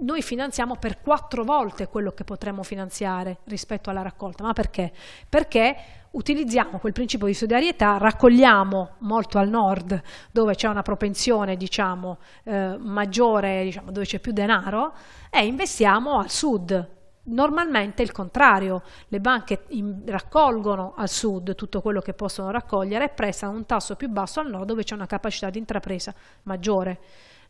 noi finanziamo per quattro volte quello che potremmo finanziare rispetto alla raccolta. Ma perché? Perché utilizziamo quel principio di solidarietà, raccogliamo molto al nord dove c'è una propensione diciamo, eh, maggiore, diciamo, dove c'è più denaro e investiamo al sud. Normalmente è il contrario, le banche in, raccolgono al sud tutto quello che possono raccogliere e prestano un tasso più basso al nord dove c'è una capacità di intrapresa maggiore.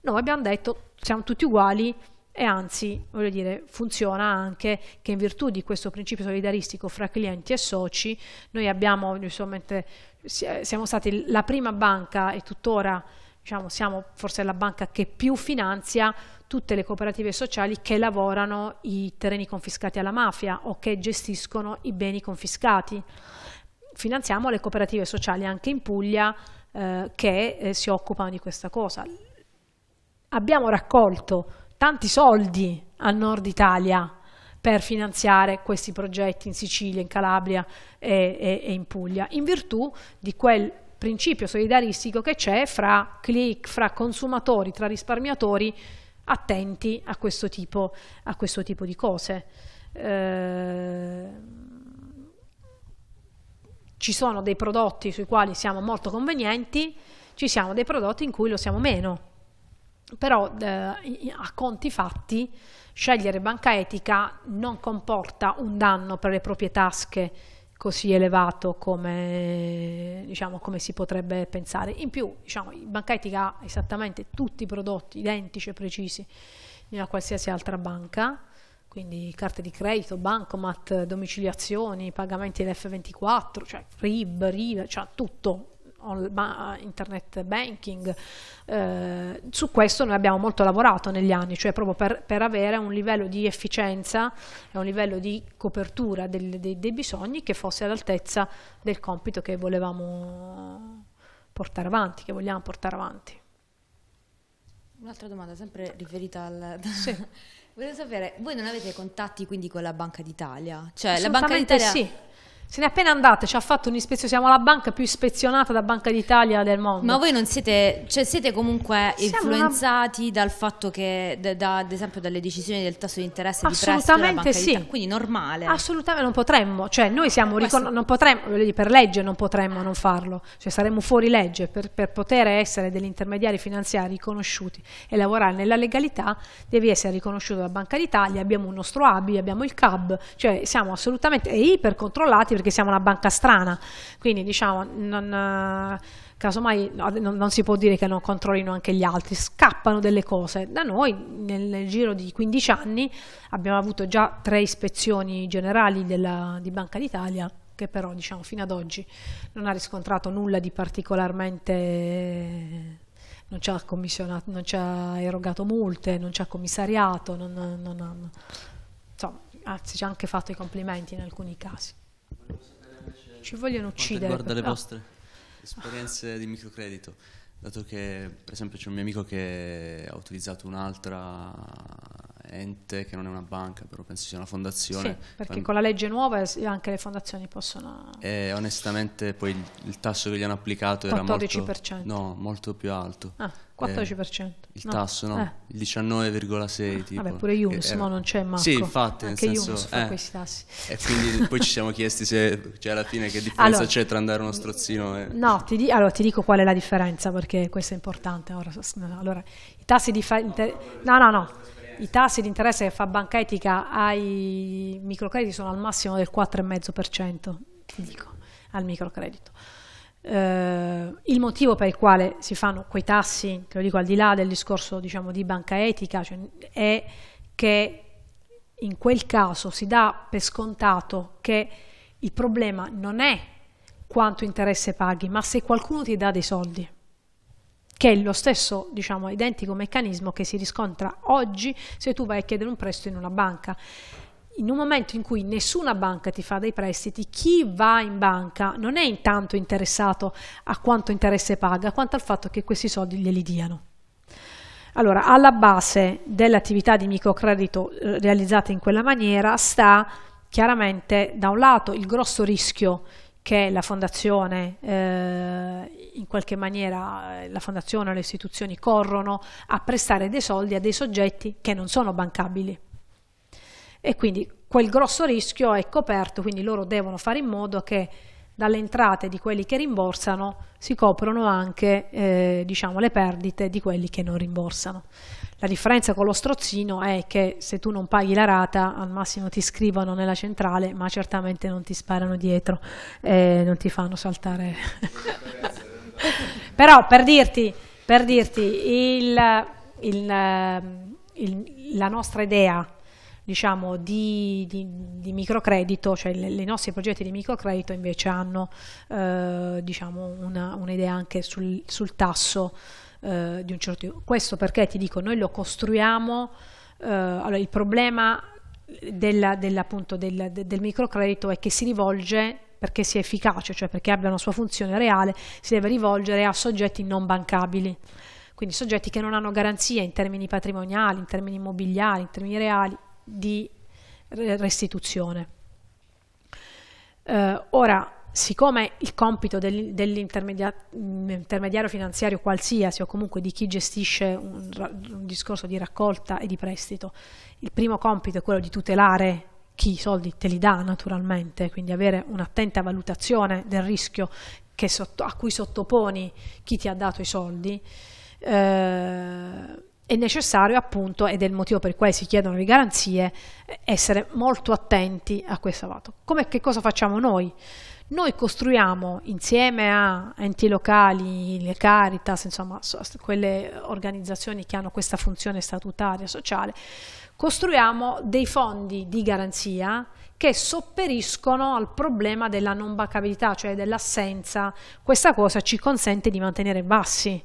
Noi abbiamo detto siamo tutti uguali, e anzi, voglio dire, funziona anche che in virtù di questo principio solidaristico fra clienti e soci, noi abbiamo, siamo stati la prima banca e tuttora diciamo, siamo forse la banca che più finanzia tutte le cooperative sociali che lavorano i terreni confiscati alla mafia o che gestiscono i beni confiscati. Finanziamo le cooperative sociali anche in Puglia eh, che eh, si occupano di questa cosa. Abbiamo raccolto tanti soldi a nord Italia per finanziare questi progetti in Sicilia, in Calabria e, e, e in Puglia, in virtù di quel principio solidaristico che c'è fra click, fra consumatori, tra risparmiatori attenti a questo tipo, a questo tipo di cose. Eh, ci sono dei prodotti sui quali siamo molto convenienti, ci siamo dei prodotti in cui lo siamo meno però eh, a conti fatti scegliere banca etica non comporta un danno per le proprie tasche così elevato come, diciamo, come si potrebbe pensare. In più, diciamo, banca etica ha esattamente tutti i prodotti identici e precisi di una qualsiasi altra banca, quindi carte di credito, bancomat, domiciliazioni, pagamenti dell'F24, cioè RIB, RIV, cioè tutto, internet banking. Eh, su questo noi abbiamo molto lavorato negli anni, cioè proprio per, per avere un livello di efficienza e un livello di copertura del, dei, dei bisogni che fosse all'altezza del compito che volevamo portare avanti, che vogliamo portare avanti. Un'altra domanda, sempre riferita al... Sì. <laughs> Volevo sapere, voi non avete contatti quindi con la Banca d'Italia? Cioè la Banca d'Italia... Sì se ne è appena andata, ci ha fatto un'ispezione, siamo la banca più ispezionata da Banca d'Italia del mondo. Ma voi non siete, cioè siete comunque siamo influenzati una... dal fatto che, da, da, ad esempio, dalle decisioni del tasso di interesse di prestito della Banca sì. d'Italia, quindi normale. Assolutamente, non potremmo, cioè noi ah, siamo, Questo... non potremmo, per legge non potremmo non farlo, cioè saremmo fuori legge per, per poter essere degli intermediari finanziari riconosciuti e lavorare nella legalità devi essere riconosciuto da Banca d'Italia, abbiamo un nostro ABI, abbiamo il CAB, cioè siamo assolutamente iper controllati perché siamo una banca strana, quindi diciamo non, eh, casomai non, non, si può dire che non controllino anche gli altri, scappano delle cose. Da noi nel, nel giro di 15 anni abbiamo avuto già tre ispezioni generali della, di Banca d'Italia che però diciamo fino ad oggi non ha riscontrato nulla di particolarmente non ci ha commissionato, non ci ha erogato multe, non ci ha commissariato, non, non, non, insomma, anzi ci ha anche fatto i complimenti in alcuni casi. Ci vogliono uccidere. Riguarda le vostre esperienze di microcredito, dato che per esempio c'è un mio amico che ha utilizzato un'altra ente che non è una banca, però penso sia una fondazione. Sì, perché con la legge nuova anche le fondazioni possono... E onestamente poi il, il tasso che gli hanno applicato 14%. era molto, no, molto più alto. Ah 14%. Eh, il no. tasso, no? Eh. Il 19,6. Tipo. Vabbè, pure Yunus, eh, eh, no, non c'è Marco. Sì, infatti, Anche nel senso, Yunus eh. questi tassi. E quindi <laughs> poi ci siamo chiesti se, cioè, alla fine, che differenza allora, c'è tra andare uno strozzino e... No, ti, di, allora, ti dico qual è la differenza, perché questo è importante. Ora, allora, i tassi di... Fa, inter, no, no, no. I tassi di interesse che fa Banca Etica ai microcrediti sono al massimo del 4,5%, ti dico, al microcredito eh, il motivo per il quale si fanno quei tassi, te lo dico al di là del discorso diciamo, di banca etica, cioè, è che in quel caso si dà per scontato che il problema non è quanto interesse paghi, ma se qualcuno ti dà dei soldi, che è lo stesso, diciamo, identico meccanismo che si riscontra oggi se tu vai a chiedere un prestito in una banca in un momento in cui nessuna banca ti fa dei prestiti, chi va in banca non è intanto interessato a quanto interesse paga, quanto al fatto che questi soldi glieli diano. Allora, alla base dell'attività di microcredito eh, realizzata in quella maniera sta chiaramente da un lato il grosso rischio che la fondazione eh, in qualche maniera eh, la fondazione o le istituzioni corrono a prestare dei soldi a dei soggetti che non sono bancabili e quindi quel grosso rischio è coperto, quindi loro devono fare in modo che dalle entrate di quelli che rimborsano si coprono anche eh, diciamo, le perdite di quelli che non rimborsano. La differenza con lo strozzino è che se tu non paghi la rata al massimo ti scrivono nella centrale ma certamente non ti sparano dietro e eh, non ti fanno saltare. <laughs> Però per dirti, per dirti il, il, ehm, il, la nostra idea diciamo, di, di, di, microcredito, cioè le, le nostri progetti di microcredito invece hanno eh, diciamo una, un'idea anche sul, sul tasso eh, di un certo tipo. Questo perché ti dico, noi lo costruiamo, eh, allora il problema della, della, del, del microcredito è che si rivolge perché sia efficace, cioè perché abbia una sua funzione reale, si deve rivolgere a soggetti non bancabili quindi soggetti che non hanno garanzia in termini patrimoniali, in termini immobiliari, in termini reali di restituzione. Eh, ora, siccome il compito del, dell'intermediario mm, finanziario qualsiasi o comunque di chi gestisce un, un, discorso di raccolta e di prestito, il primo compito è quello di tutelare chi i soldi te li dà naturalmente, quindi avere un'attenta valutazione del rischio sotto, a cui sottoponi chi ti ha dato i soldi, eh, è necessario appunto, ed è il motivo per il quale si chiedono le garanzie, essere molto attenti a questo lato. Come che cosa facciamo noi? Noi costruiamo insieme a enti locali, le Caritas, insomma quelle organizzazioni che hanno questa funzione statutaria, sociale, costruiamo dei fondi di garanzia che sopperiscono al problema della non bancabilità, cioè dell'assenza. Questa cosa ci consente di mantenere bassi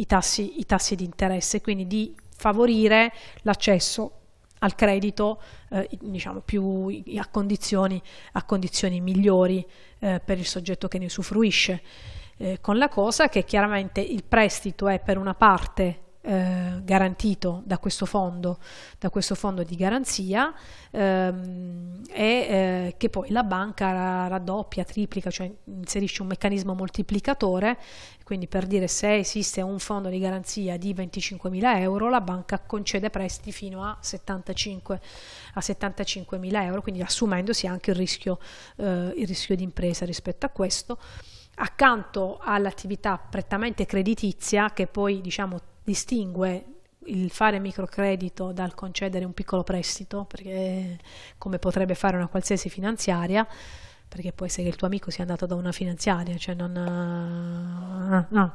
i tassi, i tassi di interesse, quindi di favorire l'accesso al credito eh, diciamo più a condizioni, a condizioni migliori eh, per il soggetto che ne usufruisce, eh, con la cosa che chiaramente il prestito è per una parte eh, garantito da questo fondo, da questo fondo di garanzia ehm, e eh, che poi la banca raddoppia, triplica, cioè inserisce un meccanismo moltiplicatore, quindi per dire se esiste un fondo di garanzia di 25.000 euro, la banca concede prestiti fino a 75.000 75 euro, quindi assumendosi anche il rischio, eh, il rischio di impresa rispetto a questo accanto all'attività prettamente creditizia che poi diciamo distingue il fare microcredito dal concedere un piccolo prestito, perché come potrebbe fare una qualsiasi finanziaria, perché può essere che il tuo amico sia andato da una finanziaria, cioè non... Eh, no.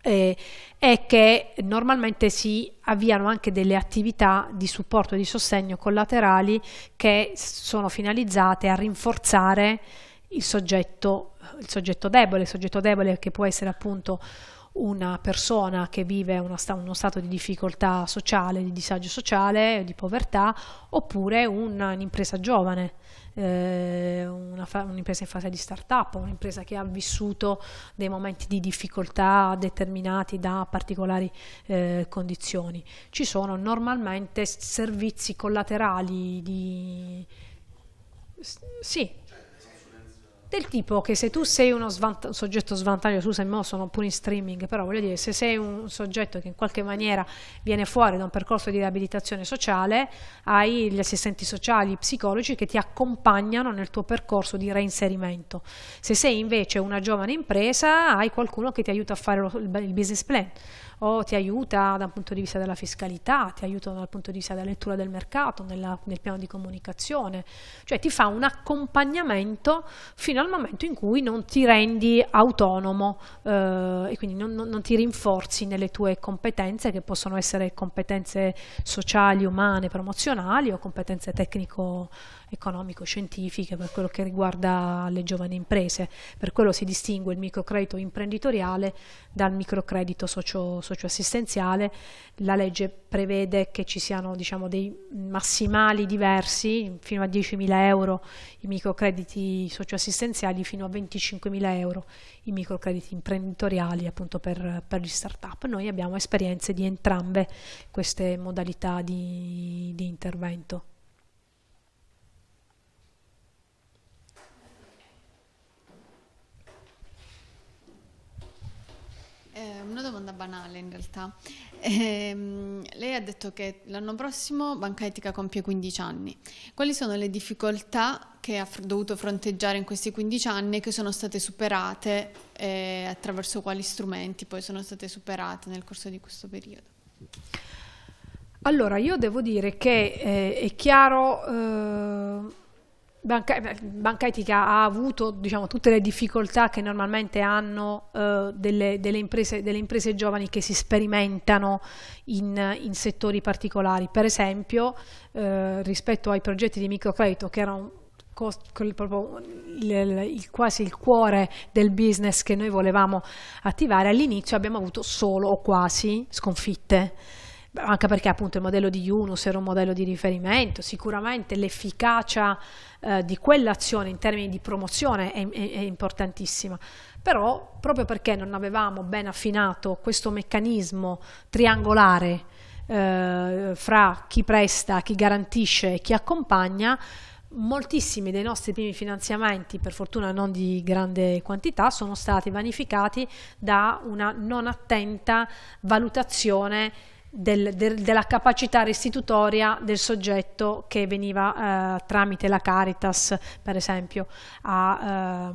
E, è che normalmente si avviano anche delle attività di supporto e di sostegno collaterali che sono finalizzate a rinforzare il soggetto, il soggetto debole, il soggetto debole che può essere appunto una persona che vive una, uno stato di difficoltà sociale, di disagio sociale, di povertà, oppure un'impresa giovane, eh, un'impresa un in fase di start-up, un'impresa che ha vissuto dei momenti di difficoltà determinati da particolari eh, condizioni. Ci sono normalmente servizi collaterali di... Sì, del tipo che se tu sei uno svant soggetto svantaggio, scusa il mosso non pure in streaming, però voglio dire, se sei un soggetto che in qualche maniera viene fuori da un percorso di riabilitazione sociale, hai gli assistenti sociali, i psicologi che ti accompagnano nel tuo percorso di reinserimento. Se sei invece una giovane impresa, hai qualcuno che ti aiuta a fare lo, il business plan o ti aiuta dal punto di vista della fiscalità, ti aiuta dal punto di vista della lettura del mercato, nella, nel piano di comunicazione, cioè ti fa un accompagnamento fino al momento in cui non ti rendi autonomo eh, e quindi non, non, non, ti rinforzi nelle tue competenze che possono essere competenze sociali, umane, promozionali o competenze tecnico economico-scientifiche per quello che riguarda le giovani imprese. Per quello si distingue il microcredito imprenditoriale dal microcredito socio, socioassistenziale. La legge prevede che ci siano diciamo, dei massimali diversi, fino a 10.000 euro i microcrediti socioassistenziali, fino a 25.000 euro i microcrediti imprenditoriali appunto per, per gli start-up. Noi abbiamo esperienze di entrambe queste modalità di, di intervento. una domanda banale in realtà. Ehm, lei ha detto che l'anno prossimo Banca Etica compie 15 anni. Quali sono le difficoltà che ha dovuto fronteggiare in questi 15 anni che sono state superate e eh, attraverso quali strumenti poi sono state superate nel corso di questo periodo? Allora, io devo dire che eh, è chiaro... Eh Banca, eh, Banca Etica ha avuto diciamo, tutte le difficoltà che normalmente hanno eh, delle, delle, imprese, delle, imprese, giovani che si sperimentano in, in settori particolari. Per esempio, eh, rispetto ai progetti di microcredito, che erano proprio il, il, quasi il cuore del business che noi volevamo attivare, all'inizio abbiamo avuto solo o quasi sconfitte anche perché appunto il modello di Yunus era un modello di riferimento, sicuramente l'efficacia eh, di quell'azione in termini di promozione è, è, è, importantissima, però proprio perché non avevamo ben affinato questo meccanismo triangolare eh, fra chi presta, chi garantisce e chi accompagna, moltissimi dei nostri primi finanziamenti, per fortuna non di grande quantità, sono stati vanificati da una non attenta valutazione del, del, della capacità restitutoria del soggetto che veniva eh, tramite la Caritas, per esempio, a,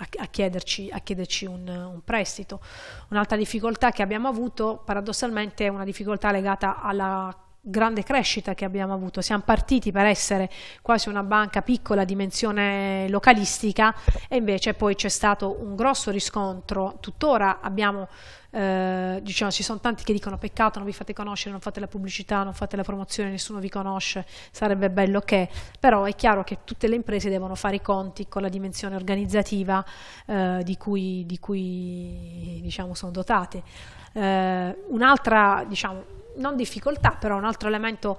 eh, a chiederci, a chiederci un, un, prestito. Un'altra difficoltà che abbiamo avuto, paradossalmente, è una difficoltà legata alla grande crescita che abbiamo avuto. Siamo partiti per essere quasi una banca piccola dimensione localistica e invece poi c'è stato un grosso riscontro. Tuttora abbiamo eh, diciamo, ci sono tanti che dicono peccato non vi fate conoscere, non fate la pubblicità, non fate la promozione, nessuno vi conosce, sarebbe bello che, però è chiaro che tutte le imprese devono fare i conti con la dimensione organizzativa eh, di cui, di cui diciamo, sono dotate. Eh, un'altra, diciamo, non difficoltà, però un altro elemento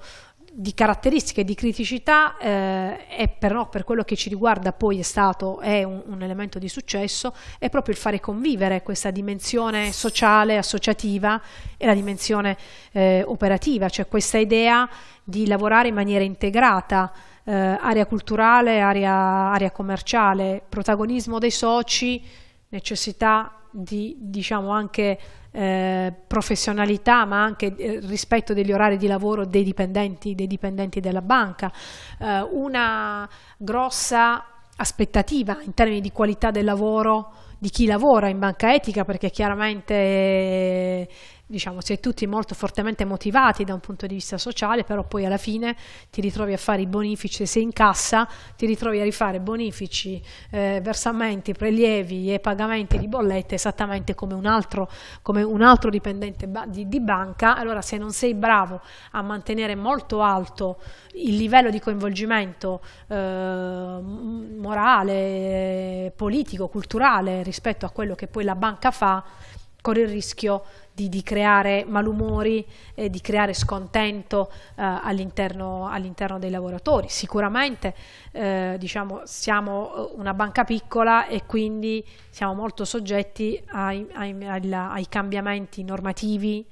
di caratteristiche, di criticità, eh, è però per quello che ci riguarda poi è stato è un, un, elemento di successo, è proprio il fare convivere questa dimensione sociale, associativa e la dimensione eh, operativa, cioè questa idea di lavorare in maniera integrata, eh, area culturale, area, area commerciale, protagonismo dei soci, necessità di diciamo anche eh, professionalità ma anche eh, rispetto degli orari di lavoro dei dipendenti, dei dipendenti della banca, eh, una grossa aspettativa in termini di qualità del lavoro di chi lavora in banca etica perché chiaramente diciamo, si è tutti molto fortemente motivati da un punto di vista sociale, però poi alla fine ti ritrovi a fare i bonifici, sei in cassa ti ritrovi a rifare bonifici, eh, versamenti, prelievi e pagamenti di bollette esattamente come un altro, come un altro dipendente di, di banca, allora se non sei bravo a mantenere molto alto il livello di coinvolgimento eh, morale, eh, politico, culturale rispetto a quello che poi la banca fa, con il rischio di, di creare malumori, e di creare scontento eh, all'interno, all dei lavoratori. Sicuramente eh, diciamo, siamo eh, una banca piccola e quindi siamo molto soggetti ai, ai, ai cambiamenti normativi,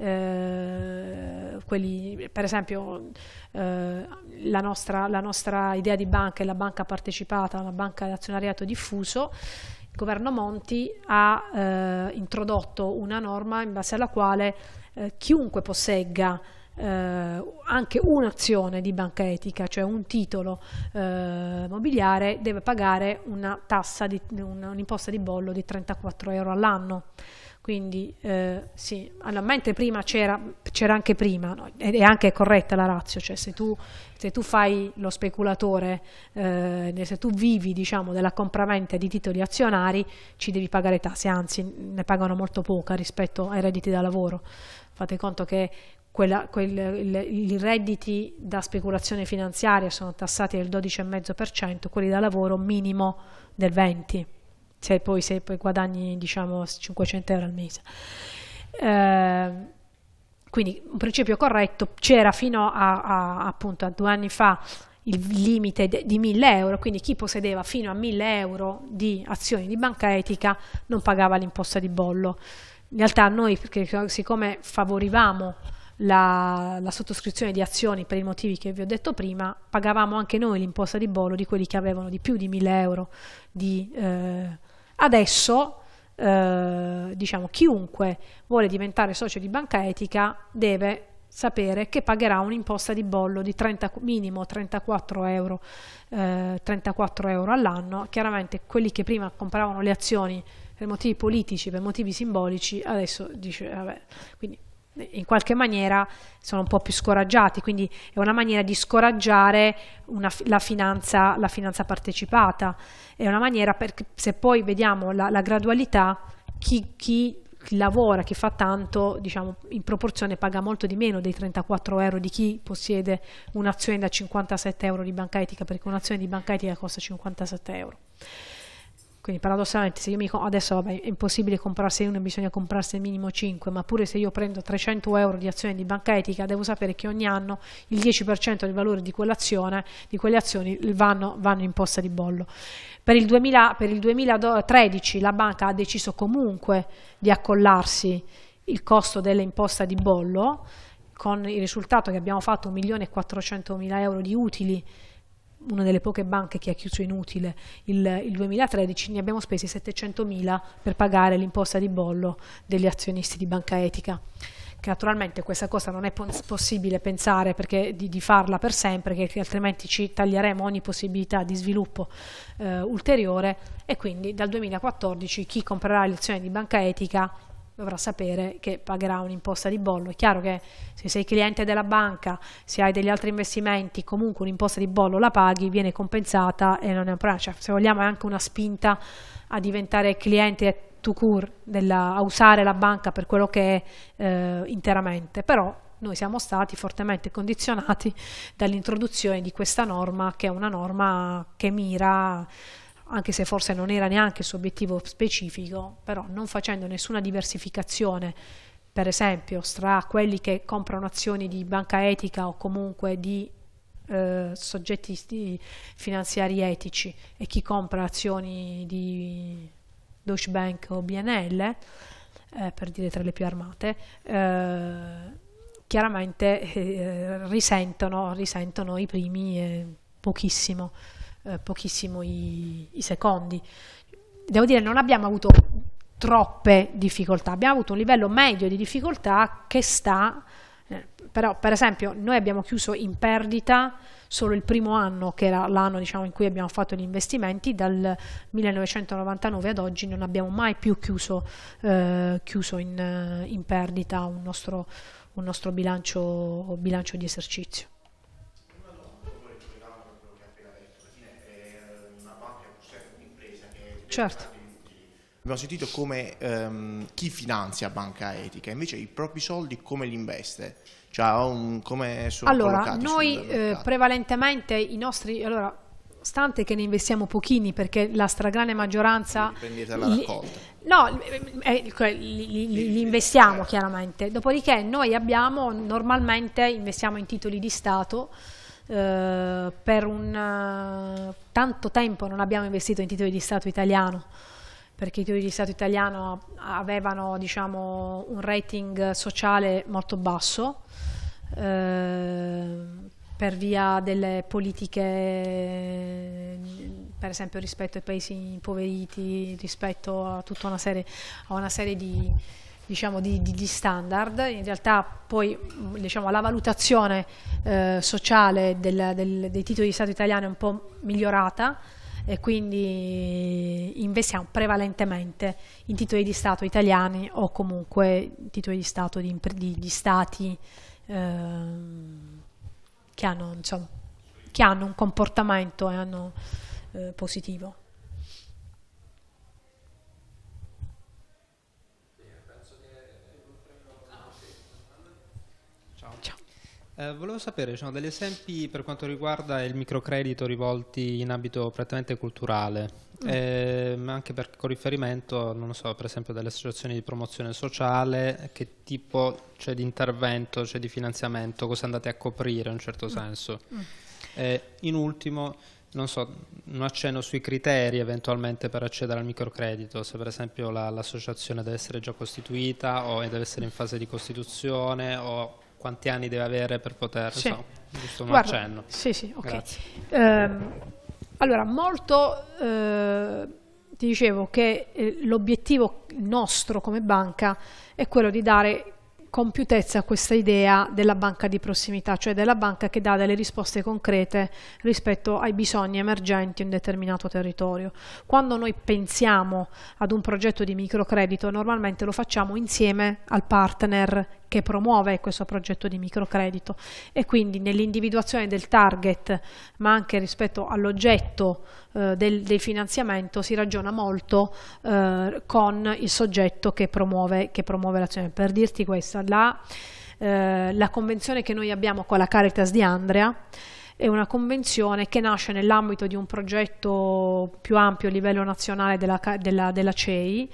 eh, quelli, per esempio eh, la, nostra, la, nostra, idea di banca è la banca partecipata, la banca d'azionariato diffuso governo Monti ha eh, introdotto una norma in base alla quale eh, chiunque possegga eh, anche un'azione di banca etica, cioè un titolo eh, mobiliare, deve pagare una tassa, un'imposta un di bollo di 34 euro all'anno. Quindi eh, sì, allora, mentre prima c'era, anche prima, no? ed è anche corretta la razza, cioè se tu, se tu, fai lo speculatore, eh, se tu vivi diciamo, della compravente di titoli azionari, ci devi pagare tasse, anzi ne pagano molto poca rispetto ai redditi da lavoro. Fate conto che quella, quel, il, i redditi da speculazione finanziaria sono tassati del 12,5%, quelli da lavoro minimo del 20% se poi, se poi guadagni diciamo 500 euro al mese. Eh, quindi un principio corretto c'era fino a, a, appunto, a due anni fa il limite di 1000 euro, quindi chi possedeva fino a 1000 euro di azioni di banca etica non pagava l'imposta di bollo. In realtà noi, perché, siccome favorivamo la, la, sottoscrizione di azioni per i motivi che vi ho detto prima, pagavamo anche noi l'imposta di bollo di quelli che avevano di più di 1000 euro di, eh, Adesso, eh, diciamo, chiunque vuole diventare socio di banca etica deve sapere che pagherà un'imposta di bollo di 30, minimo 34 euro, eh, 34 euro all'anno. Chiaramente quelli che prima compravano le azioni per motivi politici, per motivi simbolici, adesso dice, vabbè, quindi in qualche maniera sono un po' più scoraggiati, quindi è una maniera di scoraggiare una, la, finanza, la, finanza, partecipata, è una maniera perché se poi vediamo la, la gradualità, chi, chi, lavora, chi fa tanto, diciamo in proporzione paga molto di meno dei 34 euro di chi possiede un'azione da 57 euro di banca etica, perché un'azione di banca etica costa 57 euro. Quindi paradossalmente se io mi adesso vabbè, è impossibile comprarsi una, bisogna comprarsi al minimo 5, ma pure se io prendo 300 euro di azione di banca etica, devo sapere che ogni anno il 10% del valore di quell'azione, di quelle azioni vanno, vanno, in posta di bollo. Per il, 2000, per il 2013 la banca ha deciso comunque di accollarsi il costo dell'imposta di bollo, con il risultato che abbiamo fatto 1.400.000 euro di utili una delle poche banche che ha chiuso inutile il, il 2013, ne abbiamo spesi 700.000 per pagare l'imposta di bollo degli azionisti di banca etica che naturalmente questa cosa non è possibile pensare perché di, di farla per sempre, che altrimenti ci taglieremo ogni possibilità di sviluppo eh, ulteriore e quindi dal 2014 chi comprerà le azioni di banca etica dovrà sapere che pagherà un'imposta di bollo. È chiaro che se sei cliente della banca, se hai degli altri investimenti, comunque un'imposta di bollo la paghi, viene compensata e non è un problema. Cioè, se vogliamo è anche una spinta a diventare cliente to cure, della, a usare la banca per quello che è eh, interamente, però noi siamo stati fortemente condizionati dall'introduzione di questa norma che è una norma che mira anche se forse non era neanche il suo obiettivo specifico, però non facendo nessuna diversificazione, per esempio, tra quelli che comprano azioni di banca etica o comunque di eh, soggetti finanziari etici e chi compra azioni di Deutsche Bank o BNL, eh, per dire tra le più armate, eh, chiaramente eh, risentono, risentono, i primi pochissimo eh, pochissimo i, i secondi. Devo dire, non abbiamo avuto troppe difficoltà, abbiamo avuto un livello medio di difficoltà che sta eh, però per esempio noi abbiamo chiuso in perdita solo il primo anno che era l'anno diciamo, in cui abbiamo fatto gli investimenti dal 1999 ad oggi non abbiamo mai più chiuso, eh, chiuso in, eh, in, perdita un nostro, un nostro bilancio, bilancio di esercizio Certo. Abbiamo sentito come ehm, chi finanzia Banca Etica, invece i propri soldi come li investe? Cioè, un, come sono allora, noi eh, prevalentemente i nostri... Allora, stante che ne investiamo pochini perché la stragrande maggioranza... Prendete la raccolta. No, li, investiamo chiaramente. Dopodiché noi abbiamo, normalmente investiamo in titoli di Stato, eh, per un, eh, tanto tempo non abbiamo investito in titoli di Stato italiano perché i titoli di Stato italiano avevano diciamo, un rating sociale molto basso eh, per via delle politiche per esempio rispetto ai paesi impoveriti, rispetto a tutta una serie, a una serie di, diciamo, di, di, di, standard, in realtà poi mm, diciamo, la valutazione eh, sociale del, del, dei titoli di Stato italiani è un po' migliorata e quindi investiamo prevalentemente in titoli di Stato italiani o comunque titoli di Stato di, di Stati eh, che, hanno, insomma, che, hanno, un comportamento e hanno, eh, positivo. Eh, volevo sapere, ci sono degli esempi per quanto riguarda il microcredito rivolti in ambito prettamente culturale, mm. Ehm, anche per, con riferimento, non so, per esempio delle associazioni di promozione sociale, che tipo c'è di intervento, c'è di finanziamento, cosa andate a coprire in un certo mm. senso. Mm. Eh, in ultimo, non so, un accenno sui criteri eventualmente per accedere al microcredito, se per esempio l'associazione la, deve essere già costituita o deve essere in fase di costituzione o quanti anni deve avere per poter, sì. so, giusto un Guarda, accenno. Sì, sì, ok. Eh, allora, molto, eh, ti dicevo che eh, l'obiettivo nostro come banca è quello di dare compiutezza a questa idea della banca di prossimità, cioè della banca che dà delle risposte concrete rispetto ai bisogni emergenti in un determinato territorio. Quando noi pensiamo ad un progetto di microcredito, normalmente lo facciamo insieme al partner che promuove questo progetto di microcredito e quindi nell'individuazione del target ma anche rispetto all'oggetto eh, del, del, finanziamento si ragiona molto eh, con il soggetto che promuove, che promuove l'azione. Per dirti questo, la, eh, la convenzione che noi abbiamo con la Caritas di Andrea è una convenzione che nasce nell'ambito di un progetto più ampio a livello nazionale della, della, della CEI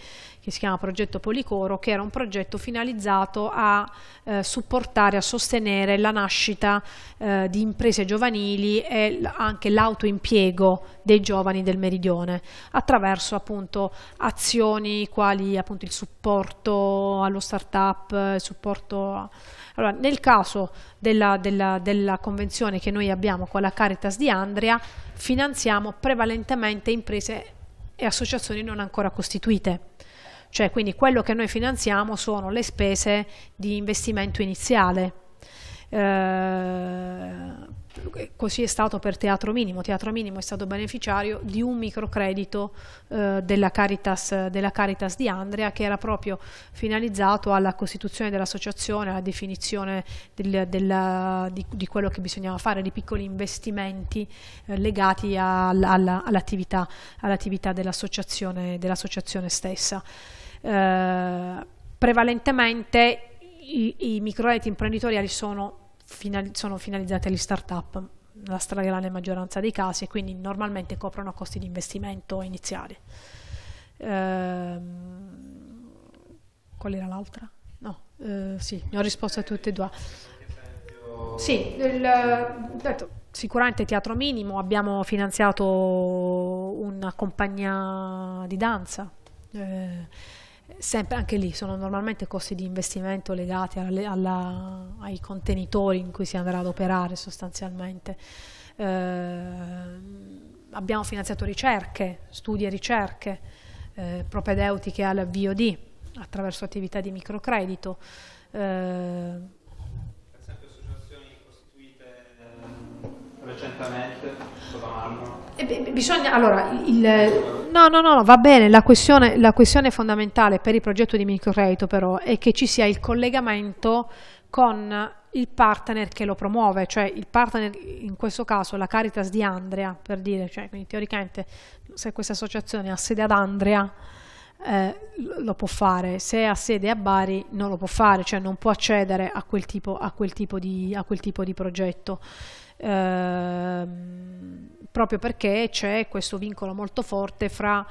che si chiama Progetto Policoro, che era un progetto finalizzato a eh, supportare, a sostenere la nascita eh, di imprese giovanili e anche l'autoimpiego dei giovani del meridione, attraverso appunto azioni quali appunto il supporto allo start-up, il supporto... Allora, nel caso della, della, della convenzione che noi abbiamo con la Caritas di Andria, finanziamo prevalentemente imprese e associazioni non ancora costituite cioè quindi quello che noi finanziamo sono le spese di investimento iniziale. Eh, così è stato per Teatro Minimo. Teatro Minimo è stato beneficiario di un microcredito eh, della, Caritas, della, Caritas, di Andrea che era proprio finalizzato alla costituzione dell'associazione, alla definizione del, della, di, di, quello che bisognava fare, di piccoli investimenti eh, legati all'attività all dell'associazione dell stessa. Eh, prevalentemente i, i microredditi imprenditoriali sono, final, sono finalizzati agli start-up, nella stragrande maggioranza dei casi, e quindi normalmente coprono costi di investimento iniziali. Eh, qual era l'altra? No, eh, sì, ne ho risposto a tutte e due. Sì, il, detto, sicuramente Teatro Minimo, abbiamo finanziato una compagnia di danza. Eh, sempre anche lì sono normalmente costi di investimento legati alla, alla, ai contenitori in cui si andrà ad operare sostanzialmente. Eh, abbiamo finanziato ricerche, studi e ricerche eh, propedeutiche all'avvio di attraverso attività di microcredito. Eh, associazioni costituite eh, recentemente, solo un anno? Eh, bisogna, allora, il... No, no, no, va bene, la questione, la questione fondamentale per il progetto di microcredito però è che ci sia il collegamento con il partner che lo promuove, cioè il partner in questo caso la Caritas di Andrea, per dire, cioè, quindi teoricamente se questa associazione ha sede ad Andrea eh, lo può fare, se ha sede a Bari non lo può fare, cioè non può accedere a quel tipo, a quel tipo, di, a quel tipo di progetto ehm, proprio perché c'è questo vincolo molto forte fra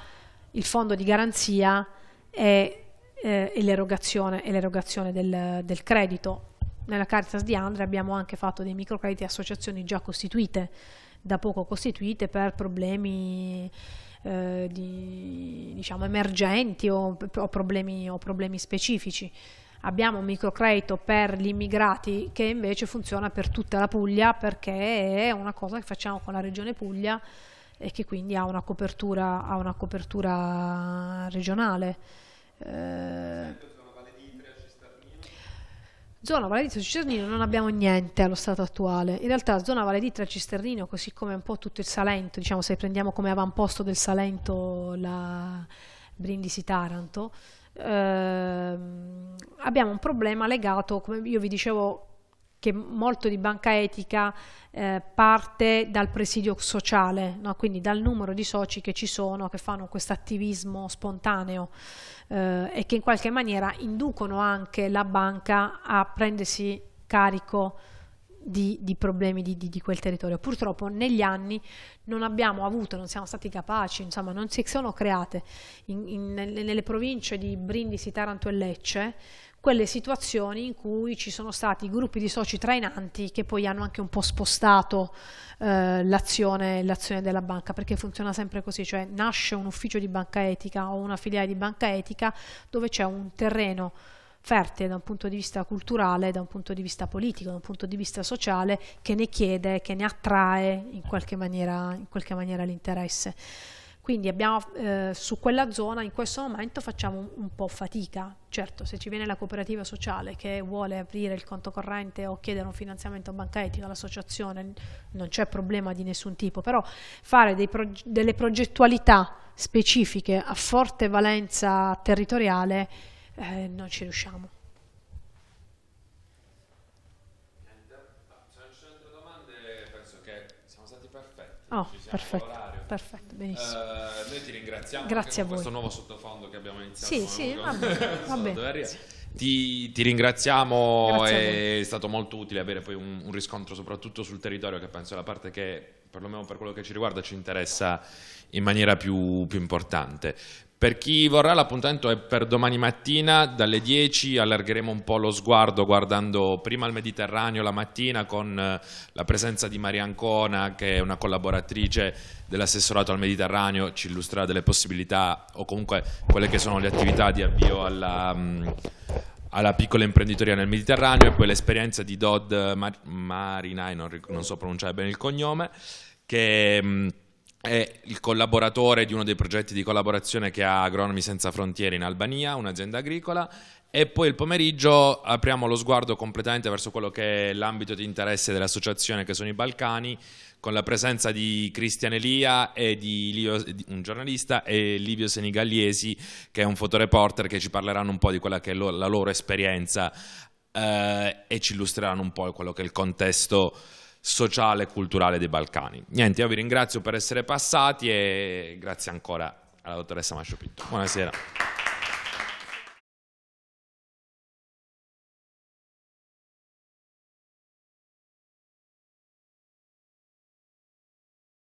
il fondo di garanzia e, eh, e l'erogazione, del, del, credito. Nella Caritas di Andrea abbiamo anche fatto dei microcrediti a associazioni già costituite, da poco costituite per problemi eh, di, diciamo, emergenti o, o, problemi, o problemi specifici abbiamo un microcredito per gli immigrati che invece funziona per tutta la Puglia perché è una cosa che facciamo con la regione Puglia e che quindi ha una copertura, ha una copertura regionale. Eh, Zona Valle d'Itria Cisternino non abbiamo niente allo stato attuale. In realtà zona Valle d'Itria Cisternino, così come un po' tutto il Salento, diciamo se prendiamo come avamposto del Salento la Brindisi Taranto, ehm, abbiamo un problema legato, come io vi dicevo, che molto di banca etica eh, parte dal presidio sociale, no? quindi dal numero di soci che ci sono, che fanno questo attivismo spontaneo eh, e che in qualche maniera inducono anche la banca a prendersi carico di, di problemi di, di, di, quel territorio. Purtroppo negli anni non abbiamo avuto, non siamo stati capaci, insomma non si sono create in, in, nelle province di Brindisi, Taranto e Lecce quelle situazioni in cui ci sono stati gruppi di soci trainanti che poi hanno anche un po' spostato eh, l'azione della banca, perché funziona sempre così, cioè nasce un ufficio di banca etica o una filiale di banca etica dove c'è un terreno ferte da un punto di vista culturale, da un punto di vista politico, da un punto di vista sociale, che ne chiede, che ne attrae in qualche maniera, maniera l'interesse. Quindi abbiamo, eh, su quella zona in questo momento facciamo un, un, po' fatica. Certo, se ci viene la cooperativa sociale che vuole aprire il conto corrente o chiedere un finanziamento banca etico all'associazione, non c'è problema di nessun tipo, però fare proge delle progettualità specifiche a forte valenza territoriale eh, non ci riusciamo. Oh, perfetto, perfetto, benissimo. Uh, noi ti ringraziamo Grazie a voi. questo nuovo sottofondo che abbiamo iniziato. Sì, sì, va bene. Va <laughs> bene. Ti, ti, ringraziamo, Grazie è stato molto utile avere poi un, un, riscontro soprattutto sul territorio che penso è la parte che perlomeno per quello che ci riguarda ci interessa in maniera più, più importante. Per chi vorrà l'appuntamento è per domani mattina dalle 10, allargheremo un po' lo sguardo guardando prima il Mediterraneo la mattina con eh, la presenza di Maria Ancona che è una collaboratrice dell'assessorato al Mediterraneo, ci illustrerà delle possibilità o comunque quelle che sono le attività di avvio alla... Mm, alla piccola imprenditoria nel Mediterraneo e poi l'esperienza di Dodd Mar Marinai, non, non, so pronunciare bene il cognome, che mm, è il collaboratore di uno dei progetti di collaborazione che ha Agronomi Senza Frontiere in Albania, un'azienda agricola, e poi il pomeriggio apriamo lo sguardo completamente verso quello che è l'ambito di interesse dell'associazione che sono i Balcani, con la presenza di Cristian Elia e di Livio, un giornalista e Livio Senigalliesi che è un fotoreporter che ci parleranno un po' di quella che è la loro esperienza eh, e ci illustreranno un po' quello che è il contesto sociale e culturale dei Balcani. Niente, io vi ringrazio per essere passati e grazie ancora alla dottoressa Mascio Pinto. Buonasera.